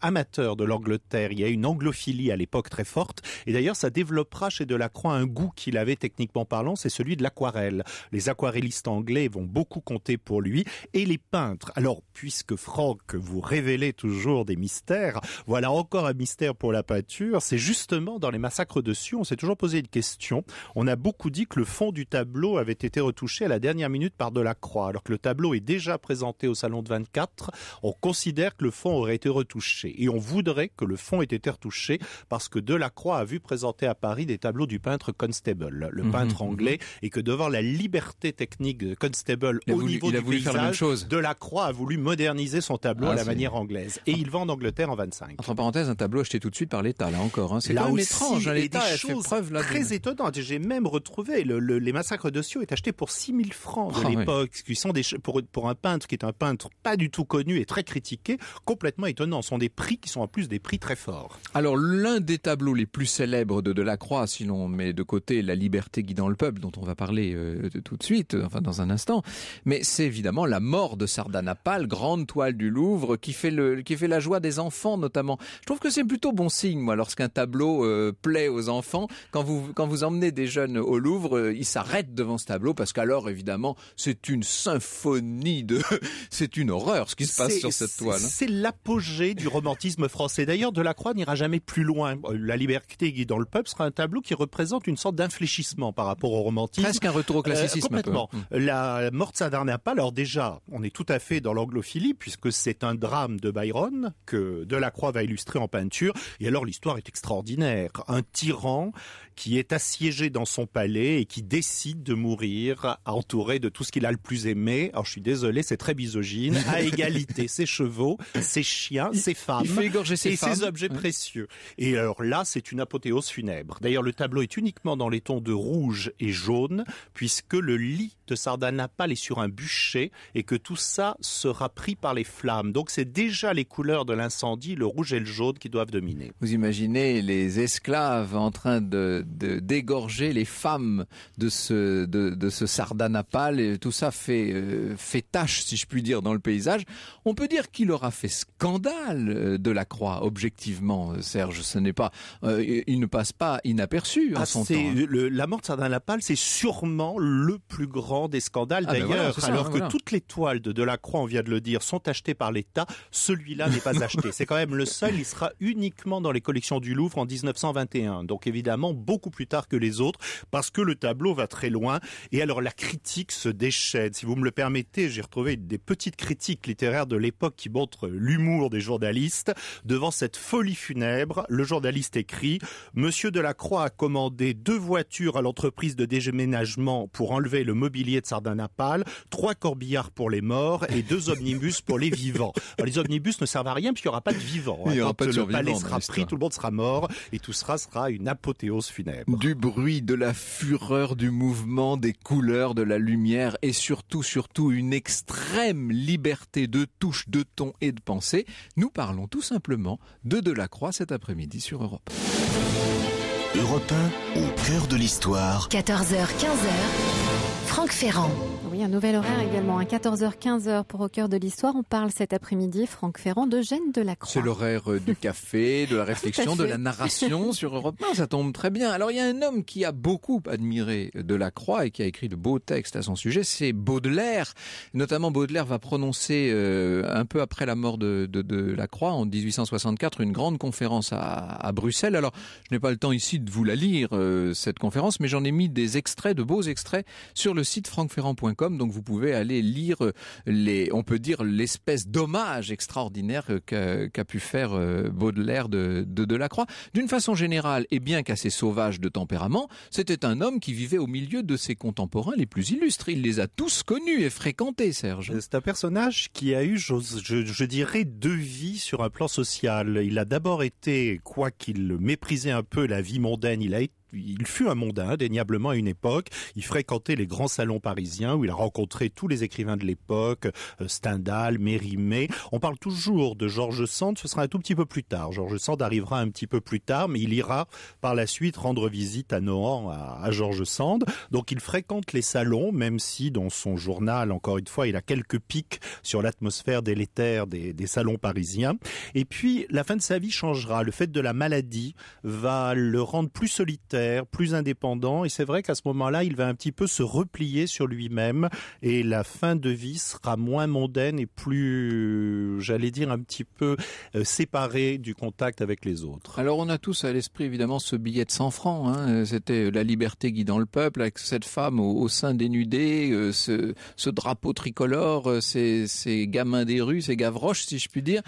amateur de l'Angleterre il y a une anglophilie à l'époque très forte. Et d'ailleurs, ça développera chez Delacroix un goût qu'il avait techniquement parlant, c'est celui de l'aquarelle. Les aquarellistes anglais vont beaucoup compter pour lui et les peintres. Alors, puisque Franck, vous révélez toujours des mystères, voilà encore un mystère pour la peinture. C'est justement dans les massacres de Sion, on s'est toujours posé une question. On a beaucoup dit que le fond du tableau avait été retouché à la dernière minute par Delacroix, alors que le tableau est déjà présenté au salon de 24. On considère que le fond aurait été retouché et on voudrait que le fond ait été retouché parce que Delacroix a vu présenter à Paris des tableaux du peintre Constable, le mhm, peintre mhm. anglais, et que devant la liberté technique de Constable au voulu, niveau du paysage, chose. Delacroix a voulu moderniser son tableau à ah, la manière anglaise.
Et il vend en Angleterre en 25. Entre parenthèses, un tableau acheté tout de suite par l'État, là encore. Hein. C'est quand même aussi, étrange. Hein. L'État a preuve là Très
étonnantes. J'ai même retrouvé les massacres de Sion, est acheté pour 6000 francs à ah, l'époque, qui sont des, pour, pour un peintre qui est un peintre pas du tout connu et très critiqué, complètement étonnant. Ce sont des prix qui sont en plus des prix très forts.
Alors l'un des tableaux les plus célèbres de Delacroix, si l'on met de côté la liberté guidant le peuple dont on va parler euh, tout de suite, enfin dans un instant, mais c'est évidemment la mort de Sardanapale, grande toile du Louvre, qui fait, le, qui fait la joie des enfants notamment. Je trouve que c'est plutôt bon signe, moi, lorsqu'un tableau euh, plaît aux enfants. Quand vous, quand vous emmenez des jeunes au Louvre, euh, ils s'arrêtent devant ce tableau parce qu'alors
évidemment c'est une symphonie de, c'est une horreur ce qui se passe sur cette toile. Hein. C'est l'apogée du romantisme français. D'ailleurs, Delacroix n'ira jamais plus loin. Euh, la liberté dans le peuple sera un tableau qui représente une sorte d'infléchissement par rapport au romantisme. Presque un retour au euh, classicisme. complètement. Hmm. La mort de pas alors déjà, on est tout à fait dans l'anglophilie puisque c'est un drame de Byron que Delacroix va illustrer en peinture. Et alors l'histoire est extraordinaire. Un tyran qui est assiégé dans son palais et qui décide de mourir entouré de tout ce qu'il a le plus aimé. Alors je suis désolé, c'est très misogyne. À égalité, ses chevaux, ses chiens, ses femmes. Il fait égorger et ses objets précieux. Et alors là, c'est une apothéose funèbre. D'ailleurs, le tableau est uniquement dans les tons de rouge et jaune, puisque le lit de Sardanapale est sur un bûcher et que tout ça sera pris par les flammes. Donc c'est déjà les couleurs de l'incendie, le rouge et le jaune qui doivent dominer.
Vous imaginez les esclaves en train de, dégorger les femmes de ce de, ce Sardanapale et tout ça fait euh, fait tache si je puis dire dans le paysage. On peut dire qu'il aura fait scandale euh, de la croix objectivement euh, Serge. Ce n'est pas, euh, il ne
passe pas inaperçu en ah, son temps. Hein. la mort de Sardin Lapal, c'est sûrement le plus grand des scandales ah, ben d'ailleurs. alors que toutes les toiles de Delacroix, on vient de le dire, sont achetées par l'État. Celui-là n'est pas acheté. C'est quand même le seul. Il sera uniquement dans les collections du Louvre en 1921. Donc évidemment beaucoup plus tard que les autres parce que le tableau va très loin. Et alors la critique se déchaîne. Si vous me le permettez, j'ai retrouvé des petites critiques littéraires de l'époque qui montrent l'humour des journalistes devant cette folie funèbre, le journaliste écrit Monsieur Delacroix a commandé deux voitures à l'entreprise de déménagement pour enlever le mobilier de Sardanapale, trois corbillards pour les morts et deux omnibus pour les vivants. les omnibus ne servent à rien puisqu'il n'y aura pas de vivants. Hein. Il aura pas de le palais sera pris, tout le monde sera mort et tout sera sera une apothéose funèbre.
Du bruit, de la fureur, du mouvement, des couleurs, de la lumière et surtout, surtout une extrême liberté de touche, de ton et de pensée. Nous parlons tout simplement de Delacroix la Croix cet après-midi sur Europe. Europe 1, au cœur de l'histoire.
14h, 15h. Franck Ferrand. Oui, un nouvel horaire également, à 14h-15h pour Au cœur de l'histoire. On parle cet après-midi, Franck Ferrand, de Gênes de la Croix.
C'est l'horaire euh, du café, de la réflexion, de la narration sur Europe 1, ça tombe très bien. Alors il y a un homme qui a beaucoup admiré de la Croix et qui a écrit de beaux textes à son sujet, c'est Baudelaire. Notamment Baudelaire va prononcer euh, un peu après la mort de, de, la Croix en 1864 une grande conférence à, Bruxelles. Alors je n'ai pas le temps ici de vous la lire, euh, cette conférence, mais j'en ai mis des extraits, de beaux extraits sur le site francferrand.com. Donc vous pouvez aller lire euh, les, on peut dire l'espèce d'hommage extraordinaire euh, qu'a pu faire euh, Baudelaire de, de Delacroix. D'une façon générale, et bien qu'assez sauvage de tempérament, c'était un homme qui vivait au milieu de ses contemporains les plus illustres.
Il les a tous connus et fréquentés, Serge. C'est un personnage qui a eu, je, dirais, deux vies sur un plan social. Il a d'abord été, quoi qu'il méprisait un peu la vie mondaine, il a été il fut un mondain, indéniablement, à une époque. Il fréquentait les grands salons parisiens où il a rencontré tous les écrivains de l'époque, euh, Stendhal, Mérimée. On parle toujours de Georges Sand, ce sera un tout petit peu plus tard. Georges Sand arrivera un petit peu plus tard, mais il ira par la suite rendre visite à Nohant, à, Georges Sand. Donc il fréquente les salons, même si dans son journal, encore une fois, il a quelques pics sur l'atmosphère délétère des salons parisiens. Et puis, la fin de sa vie changera. Le fait de la maladie va le rendre plus solitaire plus indépendant. Et c'est vrai qu'à ce moment-là, il va un petit peu se replier sur lui-même et la fin de vie sera moins mondaine et plus, j'allais dire, un petit peu euh, séparée du contact avec les autres. Alors on a tous à l'esprit évidemment ce
billet de 100 francs. Hein. C'était la liberté guidant le peuple avec cette femme au, sein dénudé, euh, ce, drapeau tricolore, euh, ces, gamins des rues, ces gavroches si je puis dire.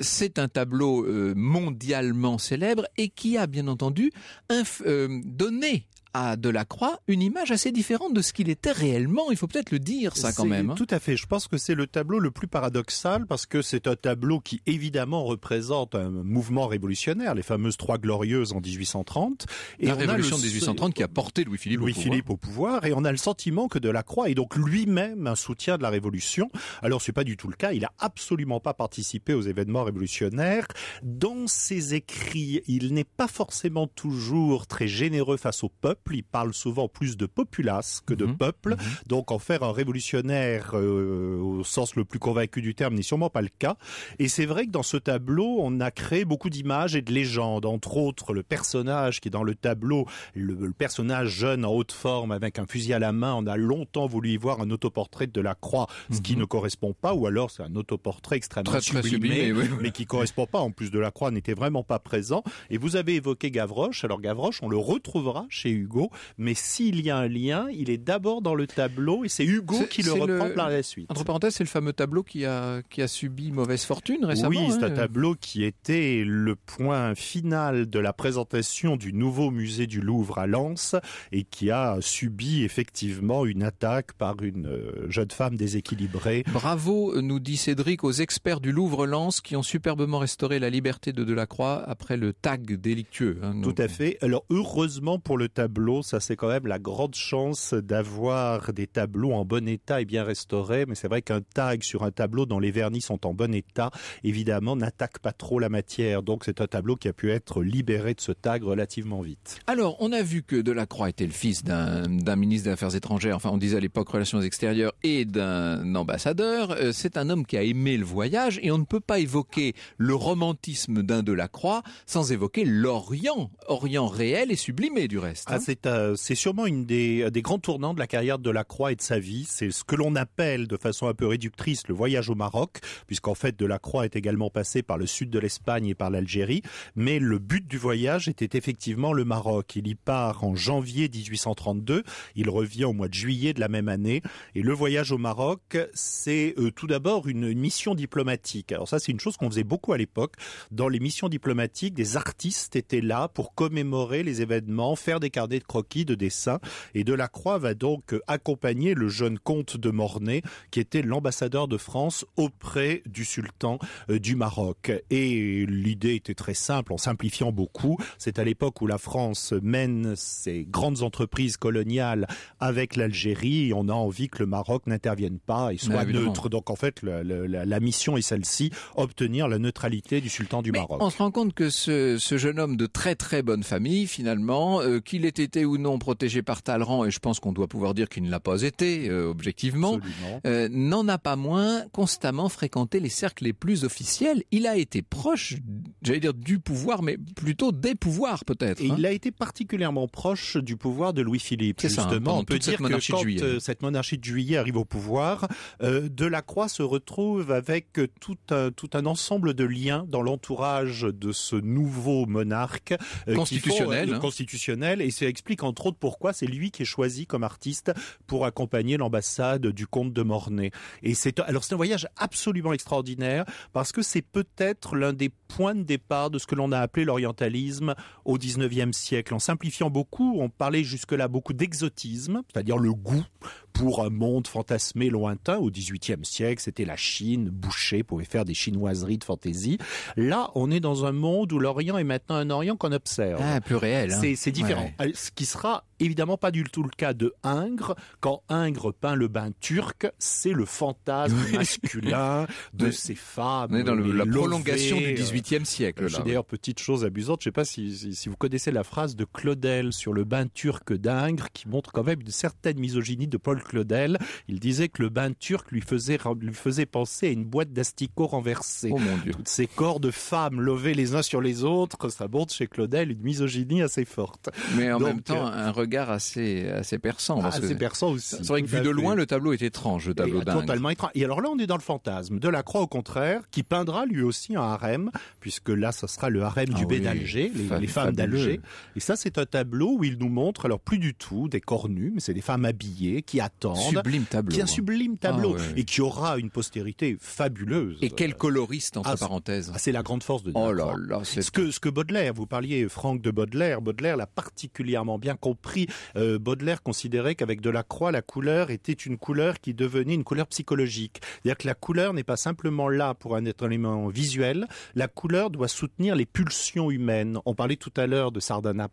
c'est un tableau mondialement célèbre et qui a bien entendu un donner à Delacroix une image assez différente de ce qu'il était réellement. Il faut peut-être le dire,
ça, quand même. Hein. Tout à fait. Je pense que c'est le tableau le plus paradoxal parce que c'est un tableau qui, évidemment, représente un mouvement révolutionnaire, les fameuses Trois Glorieuses en 1830. La révolution de 1830 qui a porté Louis-Philippe au, pouvoir. Et on a le sentiment que Delacroix est donc lui-même un soutien de la révolution. Alors, c'est pas du tout le cas. Il a absolument pas participé aux événements révolutionnaires. Dans ses écrits, il n'est pas forcément toujours très généreux face au peuple il parle souvent plus de populace que de mhm. peuple. Mhm. Donc en faire un révolutionnaire euh, au sens le plus convaincu du terme n'est sûrement pas le cas. Et c'est vrai que dans ce tableau, on a créé beaucoup d'images et de légendes. Entre autres, le personnage qui est dans le tableau, le, personnage jeune en haute forme avec un fusil à la main. On a longtemps voulu y voir un autoportrait de la croix, ce qui mhm. ne correspond pas, ou alors c'est un autoportrait extrêmement sublimé, mais qui correspond pas. En plus de la croix, n'était vraiment pas présent. Et vous avez évoqué Gavroche. Alors Gavroche, on le retrouvera chez Hugo mais s'il y a un lien, il est d'abord dans le tableau et c'est Hugo qui le reprend par la suite. Entre
parenthèses, c'est le fameux tableau qui a, qui a subi mauvaise fortune récemment. Oui, c'est un hein. tableau
qui était le point final de la présentation du nouveau musée du Louvre à Lens et qui a subi effectivement une attaque par une euh, jeune femme déséquilibrée. Bravo, nous dit Cédric, aux experts du Louvre-Lens
qui ont superbement restauré la liberté de Delacroix après le tag délictueux. Hein, Tout
à fait. Alors heureusement pour le tableau, ça, c'est quand même la grande chance d'avoir des tableaux en bon état et bien restaurés. Mais c'est vrai qu'un tag sur un tableau dont les vernis sont en bon état, évidemment, n'attaque pas trop la matière. Donc, c'est un tableau qui a pu être libéré de ce tag relativement vite.
Alors, on a vu que Delacroix était le fils d'un ministre des Affaires étrangères, enfin, on disait à l'époque Relations extérieures, et d'un ambassadeur. Euh, c'est un homme qui a aimé le voyage et on ne peut pas évoquer le romantisme d'un Delacroix sans évoquer l'Orient, Orient réel et sublimé du reste.
Hein. Ah, euh, c'est sûrement une euh, des, grands tournants de la carrière de Lacroix et de sa vie. C'est ce que l'on appelle de façon un peu réductrice le voyage au Maroc, puisqu'en fait Delacroix est également passé par le sud de l'Espagne et par l'Algérie. Mais le but du voyage était effectivement le Maroc. Il y part en janvier 1832, il revient au mois de juillet de la même année. Et le voyage au Maroc, c'est euh, tout d'abord une, mission diplomatique. Alors ça, c'est une chose qu'on faisait beaucoup à l'époque. Dans les missions diplomatiques, des artistes étaient là pour commémorer les événements, faire des carnets croquis, de dessin Et Delacroix va donc accompagner le jeune comte de Mornay, qui était l'ambassadeur de France auprès du sultan euh, du Maroc. Et l'idée était très simple, en simplifiant beaucoup. C'est à l'époque où la France mène ses grandes entreprises coloniales avec l'Algérie. On a envie que le Maroc n'intervienne pas et soit bah, neutre. Donc en fait, la, mission est celle-ci, obtenir la neutralité du sultan du Maroc. On
se rend compte que ce, jeune homme de très très bonne famille, finalement, euh, qu'il était été ou non protégé par Talleyrand, et je pense qu'on doit pouvoir dire qu'il ne l'a pas été, euh, objectivement, euh, n'en a pas moins constamment fréquenté les cercles les plus officiels. Il a été proche, j'allais dire du pouvoir, mais plutôt des pouvoirs peut-être. il hein. a été
particulièrement proche du pouvoir de Louis-Philippe. Hein, justement, on peut dire que quand de euh, cette monarchie de juillet arrive au pouvoir, la Delacroix se retrouve avec tout un, tout un ensemble de liens dans l'entourage de ce nouveau monarque constitutionnel, hein. constitutionnel, et c'est explique entre autres pourquoi c'est lui qui est choisi comme artiste pour accompagner l'ambassade du comte de Mornay. Et c'est alors c'est un voyage absolument extraordinaire parce que c'est peut-être l'un des points de départ de ce que l'on a appelé l'orientalisme au 19e siècle. En simplifiant beaucoup, on parlait jusque-là beaucoup d'exotisme, c'est-à-dire le goût pour un monde fantasmé lointain. Au XVIIIe siècle, c'était la Chine. Boucher pouvait faire des chinoiseries de fantaisie. Là, on est dans un monde où l'Orient est maintenant un Orient qu'on observe. Un ah, plus réel. Hein. C'est différent. Euh, ce qui sera évidemment pas du tout le cas de Ingres. Quand Ingres peint le bain turc, c'est le fantasme masculin de ces femmes. On dans la prolongation du euh, XVIIIe siècle. J'ai d'ailleurs petite chose abusante. je ne sais pas si, vous connaissez la phrase de Claudel sur le bain turc d'Ingres, qui montre quand même une certaine misogynie de Paul Claudel. Il disait que le bain turc lui faisait, lui faisait penser à une boîte d'asticots renversée. Oh mon Dieu. Toutes ces corps de femmes levés les uns sur les autres, ça montre chez Claudel une misogynie assez forte. Mais en même temps, euh, un regard regard assez, assez perçant. Ah, assez perçant C'est vrai que vu de loin, le tableau est étrange, le tableau d'un Totalement étrange. Et alors là, on est dans le fantasme. de croix au contraire, qui peindra lui aussi un harem, puisque là, ça sera le harem du ah Bédalger, d'Alger, les, femmes d'Alger. Et ça, c'est un tableau où il nous montre, alors plus du tout, des cornues mais c'est des femmes habillées qui attendent. Sublime tableau. Qui hein. un sublime tableau. Ah Et qui aura une postérité fabuleuse. Et quel coloriste, entre parenthèses. c'est la grande force de oh Delacroix. Ce que, ce que Baudelaire, vous parliez, Franck de Baudelaire, Baudelaire l'a particulièrement bien compris euh, Baudelaire considérait qu'avec de la croix, la couleur était une couleur qui devenait une couleur psychologique. C'est-à-dire que la couleur n'est pas simplement là pour un élément visuel, la couleur doit soutenir les pulsions humaines. On parlait tout à l'heure de Sardana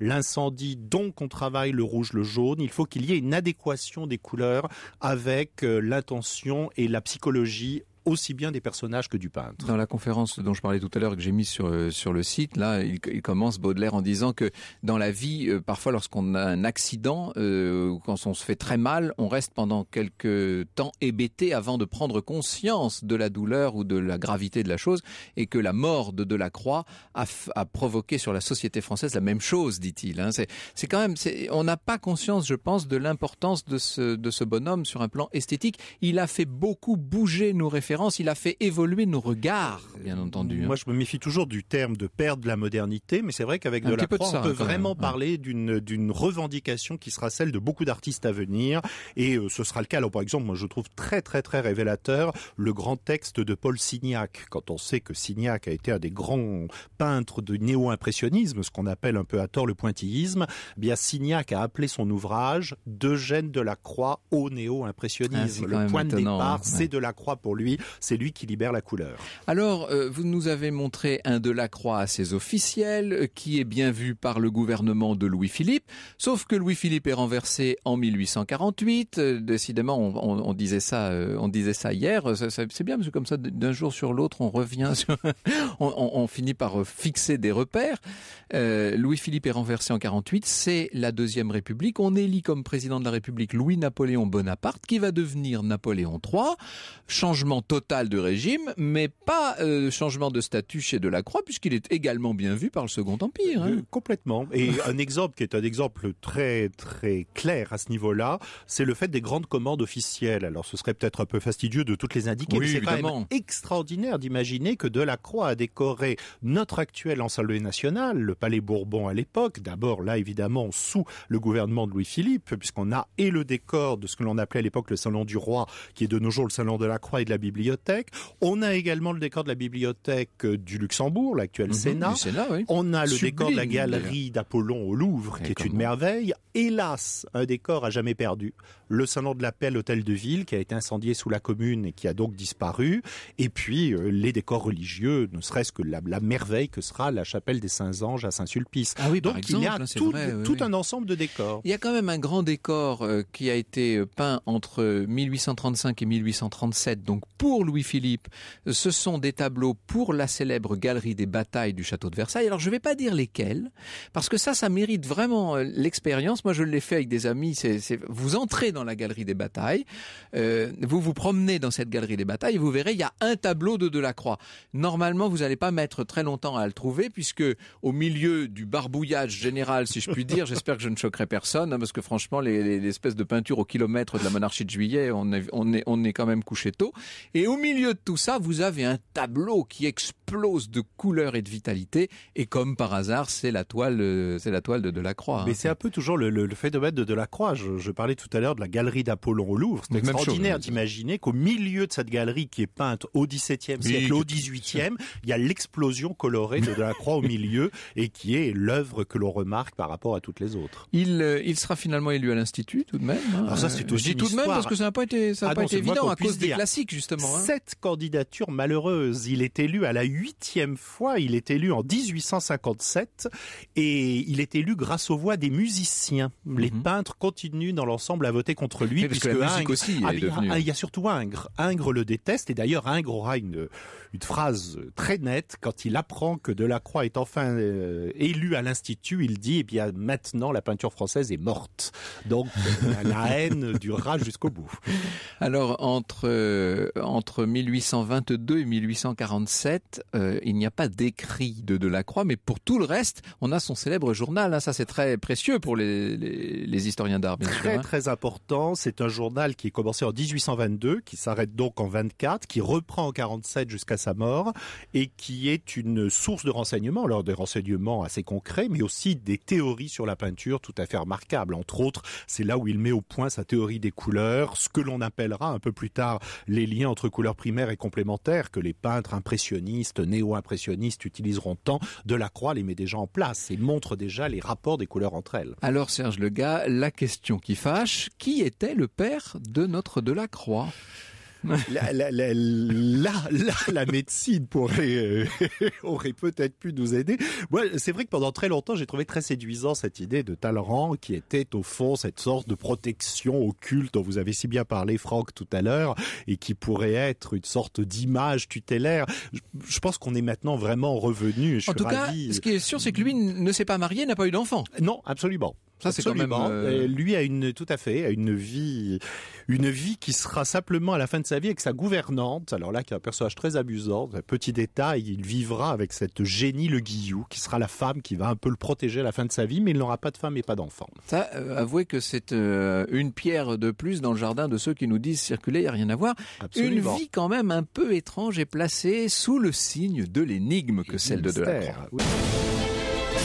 l'incendie, donc on travaille le rouge, le jaune. Il faut qu'il y ait une adéquation des couleurs avec euh, l'intention et la psychologie aussi bien des personnages que du peintre.
Dans la conférence dont je parlais tout à l'heure que j'ai mise sur euh, sur le site, là, il, commence Baudelaire en disant que dans la vie, euh, parfois lorsqu'on a un accident euh, ou quand on se fait très mal, on reste pendant quelques temps hébété avant de prendre conscience de la douleur ou de la gravité de la chose, et que la mort de Delacroix a, a provoqué sur la société française la même chose, dit-il. Hein. C'est quand même, on n'a pas conscience, je pense, de l'importance de ce de ce bonhomme sur un plan esthétique. Il a fait beaucoup bouger nos références il a fait évoluer nos regards,
bien entendu. Hein. Moi, je me méfie toujours du terme de perdre la modernité, mais c'est vrai qu'avec de la on peut hein, vraiment parler d'une revendication qui sera celle de beaucoup d'artistes à venir, et euh, ce sera le cas. Alors, par exemple, moi, je trouve très très très révélateur le grand texte de Paul Signac. Quand on sait que Signac a été un des grands peintres du néo-impressionnisme, ce qu'on appelle un peu à tort le pointillisme, eh bien Signac a appelé son ouvrage d'Eugène Gênes de la croix au néo-impressionnisme. Ah, le point de départ, hein, c'est de la croix pour lui c'est lui qui libère la couleur.
Alors, euh, vous nous avez montré un de la Delacroix assez officiel, euh, qui est bien vu par le gouvernement de Louis-Philippe, sauf que Louis-Philippe est renversé en 1848. Euh, décidément, on, disait ça, on disait ça hier. C'est bien parce que comme ça, d'un jour sur l'autre, on revient, on, finit par fixer des repères. Louis-Philippe est renversé en 48. C'est la deuxième République. On élit comme président de la République Louis-Napoléon Bonaparte, qui va devenir Napoléon III. Changement total total de régime, mais pas
euh, changement de statut chez Delacroix, puisqu'il est également bien vu par le Second Empire. Hein. Euh, complètement. Et un exemple qui est un exemple très très clair à ce niveau-là, c'est le fait des grandes commandes officielles. Alors ce serait peut-être un peu fastidieux de toutes les indiquer, mais c'est quand extraordinaire d'imaginer que Delacroix a décoré notre actuel ensemble National, le Palais Bourbon à l'époque, d'abord là évidemment sous le gouvernement de Louis-Philippe, puisqu'on a et le décor de ce que l'on appelait à l'époque le Salon du Roi, qui est de nos jours le Salon de la Croix et de la Bible bibliothèque. On a également le décor de la bibliothèque euh, du Luxembourg, l'actuel mhm, Sénat. On a le décor de la galerie d'Apollon au Louvre, qui est une merveille. Hélas, un décor à jamais perdu. Le salon de l'appel hôtel de ville qui a été incendié sous la commune et qui a donc disparu. Et puis euh, les décors religieux, ne serait-ce que la, merveille que sera la chapelle des Saints Anges à Saint-Sulpice. Ah oui, donc il y a hein, tout, un
ensemble de décors. Il y a quand même un grand décor euh, qui a été peint entre 1835 et 1837, donc pour pour Louis-Philippe. Ce sont des tableaux pour la célèbre galerie des batailles du château de Versailles. Alors je ne vais pas dire lesquels, parce que ça, ça mérite vraiment euh, l'expérience. Moi, je l'ai fait avec des amis. C'est, Vous entrez dans la galerie des batailles, euh, vous vous promenez dans cette galerie des batailles, vous verrez, il y a un tableau de Delacroix. Normalement, vous n'allez pas mettre très longtemps à le trouver, puisque au milieu du barbouillage général, si je puis dire, j'espère que je ne choquerai personne, hein, parce que franchement, les, les, l'espèce de peinture au kilomètre de la monarchie de Juillet, on est, quand même couché tôt. Et au milieu de tout ça, vous avez un tableau qui explose de couleurs et de vitalité. Et comme par hasard, c'est la toile, euh, c'est la
toile de Delacroix. Hein. Mais c'est un peu toujours le, phénomène de Delacroix. Je, je parlais tout à l'heure de la galerie d'Apollon au Louvre. C'est extraordinaire d'imaginer qu'au milieu de cette galerie qui est peinte au XVIIe siècle, au XVIIIe, il y a l'explosion colorée de Delacroix au milieu et qui est l'œuvre que l'on remarque par rapport à toutes les autres.
Il, euh, il sera finalement élu à l'Institut tout de même. Hein. Alors ça, c'est euh, aussi Je dis tout de même parce que ça n'a pas été, ah évident à cause des classiques justement sept
candidatures malheureuses. Il est élu à la huitième fois. Il est élu en 1857 et il est élu grâce aux voix des musiciens. Les mhm. peintres continuent dans l'ensemble à voter contre lui. puisque aussi ah ah, hein. il, y a, surtout Ingres. Ingres le déteste et d'ailleurs Ingres aura une, phrase très nette quand il apprend que Delacroix est enfin euh, élu à l'Institut. Il dit, eh bien maintenant la peinture française est morte. Donc la haine durera jusqu'au
bout. Alors entre euh, entre 1822 et 1847, euh, il n'y a pas d'écrit de Delacroix, mais pour tout le reste, on a son célèbre journal. Hein.
Ça, c'est très précieux pour les, historiens d'art, très, hein. Très, important. C'est un journal qui est commencé en 1822, qui s'arrête donc en 24, qui reprend en 47 jusqu'à sa mort, et qui est une source de renseignements, alors des renseignements assez concrets, mais aussi des théories sur la peinture tout à fait remarquables. Entre autres, c'est là où il met au point sa théorie des couleurs, ce que l'on appellera un peu plus tard les liens entre couleurs primaires et complémentaires que les peintres impressionnistes, néo-impressionnistes utiliseront tant, Delacroix les met déjà en place et montre déjà les rapports des couleurs entre elles. Alors Serge Lega,
la question qui fâche, qui était le père de
notre Delacroix là, la la médecine pourrait, euh, aurait peut-être pu nous aider. Moi, c'est vrai que pendant très longtemps, j'ai trouvé très séduisant cette idée de Talleyrand qui était au fond cette sorte de protection occulte dont vous avez si bien parlé, Franck, tout à l'heure, et qui pourrait être une sorte d'image tutélaire. Je, pense qu'on est maintenant vraiment revenu. en tout cas, ce qui
est sûr, c'est que lui ne s'est pas marié, n'a pas eu d'enfant.
Non, absolument. Ça c'est quand même euh, lui a une tout à fait a une vie une vie qui sera simplement à la fin de sa vie avec sa gouvernante. Alors là qui est un personnage très abusant petit détail, il vivra avec cette génie le Guillou qui sera la femme qui va un peu le protéger à la fin de sa vie mais il n'aura pas de femme et pas d'enfant.
Ça euh, avouez que c'est euh, une pierre de plus dans le jardin de ceux qui nous disent circuler, il n'y a rien à voir. Une vie quand même un peu étrange et placée sous le signe de l'énigme que celle de Delacroix.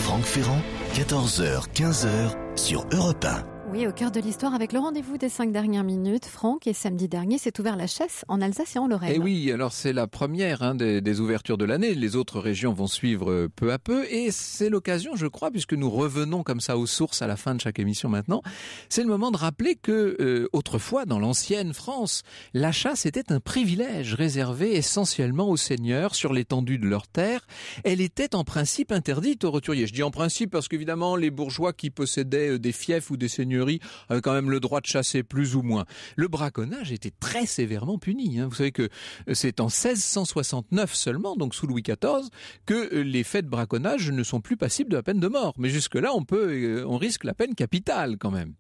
Franck Ferrand, 14h-15h sur Europe 1.
Oui, au cœur de l'histoire, avec le rendez-vous des cinq dernières minutes, Franck, et samedi dernier s'est ouvert la chasse en Alsace et en Lorraine. Et eh
oui, alors c'est la première hein, des, ouvertures de l'année. Les autres régions vont suivre euh, peu à peu, et c'est l'occasion, je crois, puisque nous revenons comme ça aux sources à la fin de chaque émission maintenant, c'est le moment de rappeler que euh, autrefois, dans l'ancienne France, la chasse était un privilège réservé essentiellement aux seigneurs sur l'étendue de leurs terres. Elle était en principe interdite aux roturiers. Je dis en principe parce qu'évidemment, les bourgeois qui possédaient euh, des fiefs ou des seigneurs euh, quand même le droit de chasser plus ou moins. Le braconnage était très sévèrement puni. Hein. Vous savez que euh, c'est en 1669 seulement, donc sous Louis XIV, que euh, les faits de braconnage ne sont plus passibles de la peine de mort. Mais jusque-là, on peut, on risque la peine capitale quand même.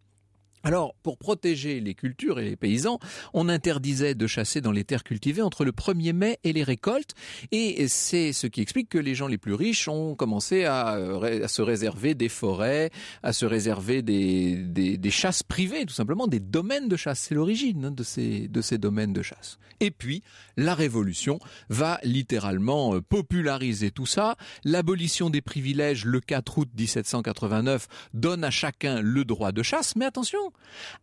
Alors, pour protéger les cultures et les paysans, on interdisait de chasser dans les terres cultivées entre le 1er mai et les récoltes. Et c'est ce qui explique que les gens les plus riches ont commencé à, euh, se réserver des forêts, à se réserver des, chasses privées, tout simplement, des domaines de chasse. C'est l'origine hein, de ces, de ces domaines de chasse. Et puis, la Révolution va littéralement euh, populariser tout ça. L'abolition des privilèges, le 4 août 1789, donne à chacun le droit de chasse. Mais attention,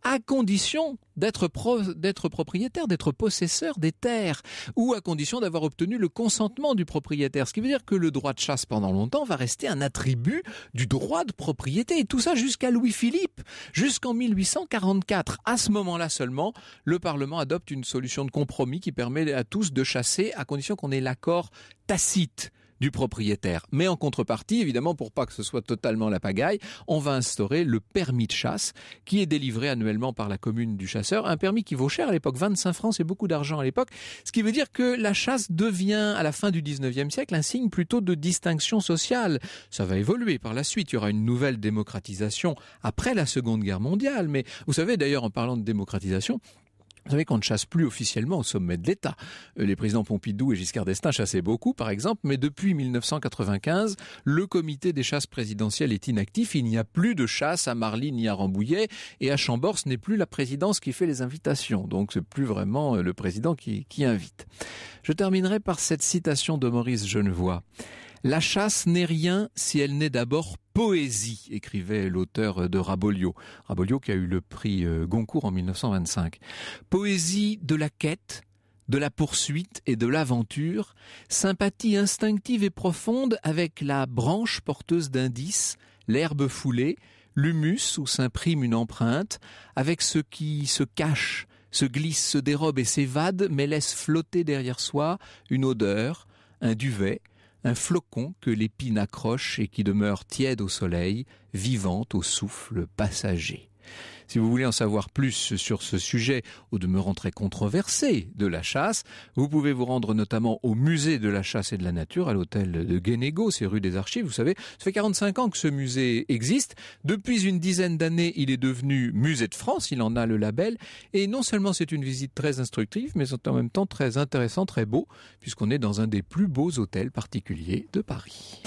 à condition d'être propriétaire, d'être possesseur des terres, ou à condition d'avoir obtenu le consentement du propriétaire. Ce qui veut dire que le droit de chasse pendant longtemps va rester un attribut du droit de propriété, et tout ça jusqu'à Louis-Philippe, jusqu'en 1844. À ce moment-là seulement, le Parlement adopte une solution de compromis qui permet à tous de chasser à condition qu'on ait l'accord tacite du propriétaire. Mais en contrepartie, évidemment, pour pas que ce soit totalement la pagaille, on va instaurer le permis de chasse qui est délivré annuellement par la commune du chasseur. Un permis qui vaut cher à l'époque, 25 francs, c'est beaucoup d'argent à l'époque. Ce qui veut dire que la chasse devient, à la fin du 19e siècle, un signe plutôt de distinction sociale. Ça va évoluer par la suite. Il y aura une nouvelle démocratisation après la Seconde Guerre mondiale. Mais vous savez, d'ailleurs, en parlant de démocratisation, vous savez qu'on ne chasse plus officiellement au sommet de l'État. Euh, les présidents Pompidou et Giscard d'Estaing chassaient beaucoup, par exemple, mais depuis 1995, le comité des chasses présidentielles est inactif. Il n'y a plus de chasse à Marly ni à Rambouillet, et à Chambord, ce n'est plus la présidence qui fait les invitations. Donc, c'est plus vraiment euh, le président qui, invite. Je terminerai par cette citation de Maurice Genevois. La chasse n'est rien si elle n'est d'abord poésie, écrivait l'auteur de Rabolio. Rabolio qui a eu le prix euh, Goncourt en 1925. Poésie de la quête, de la poursuite et de l'aventure, sympathie instinctive et profonde avec la branche porteuse d'indices, l'herbe foulée, l'humus où s'imprime une empreinte, avec ce qui se cache, se glisse, se dérobe et s'évade, mais laisse flotter derrière soi une odeur, un duvet, un flocon que l'épine accroche et qui demeure tiède au soleil, vivante au souffle passager. Si vous voulez en savoir plus sur ce sujet, au demeurant très controversé, de la chasse, vous pouvez vous rendre notamment au musée de la chasse et de la nature, à l'hôtel de Guénégo, c'est rue des Archives, vous savez. Ça fait 45 ans que ce musée existe. Depuis une dizaine d'années, il est devenu musée de France, il en a le label. Et non seulement c'est une visite très instructive, mais en même temps très intéressant, très beau, puisqu'on est dans un des plus beaux hôtels particuliers de Paris.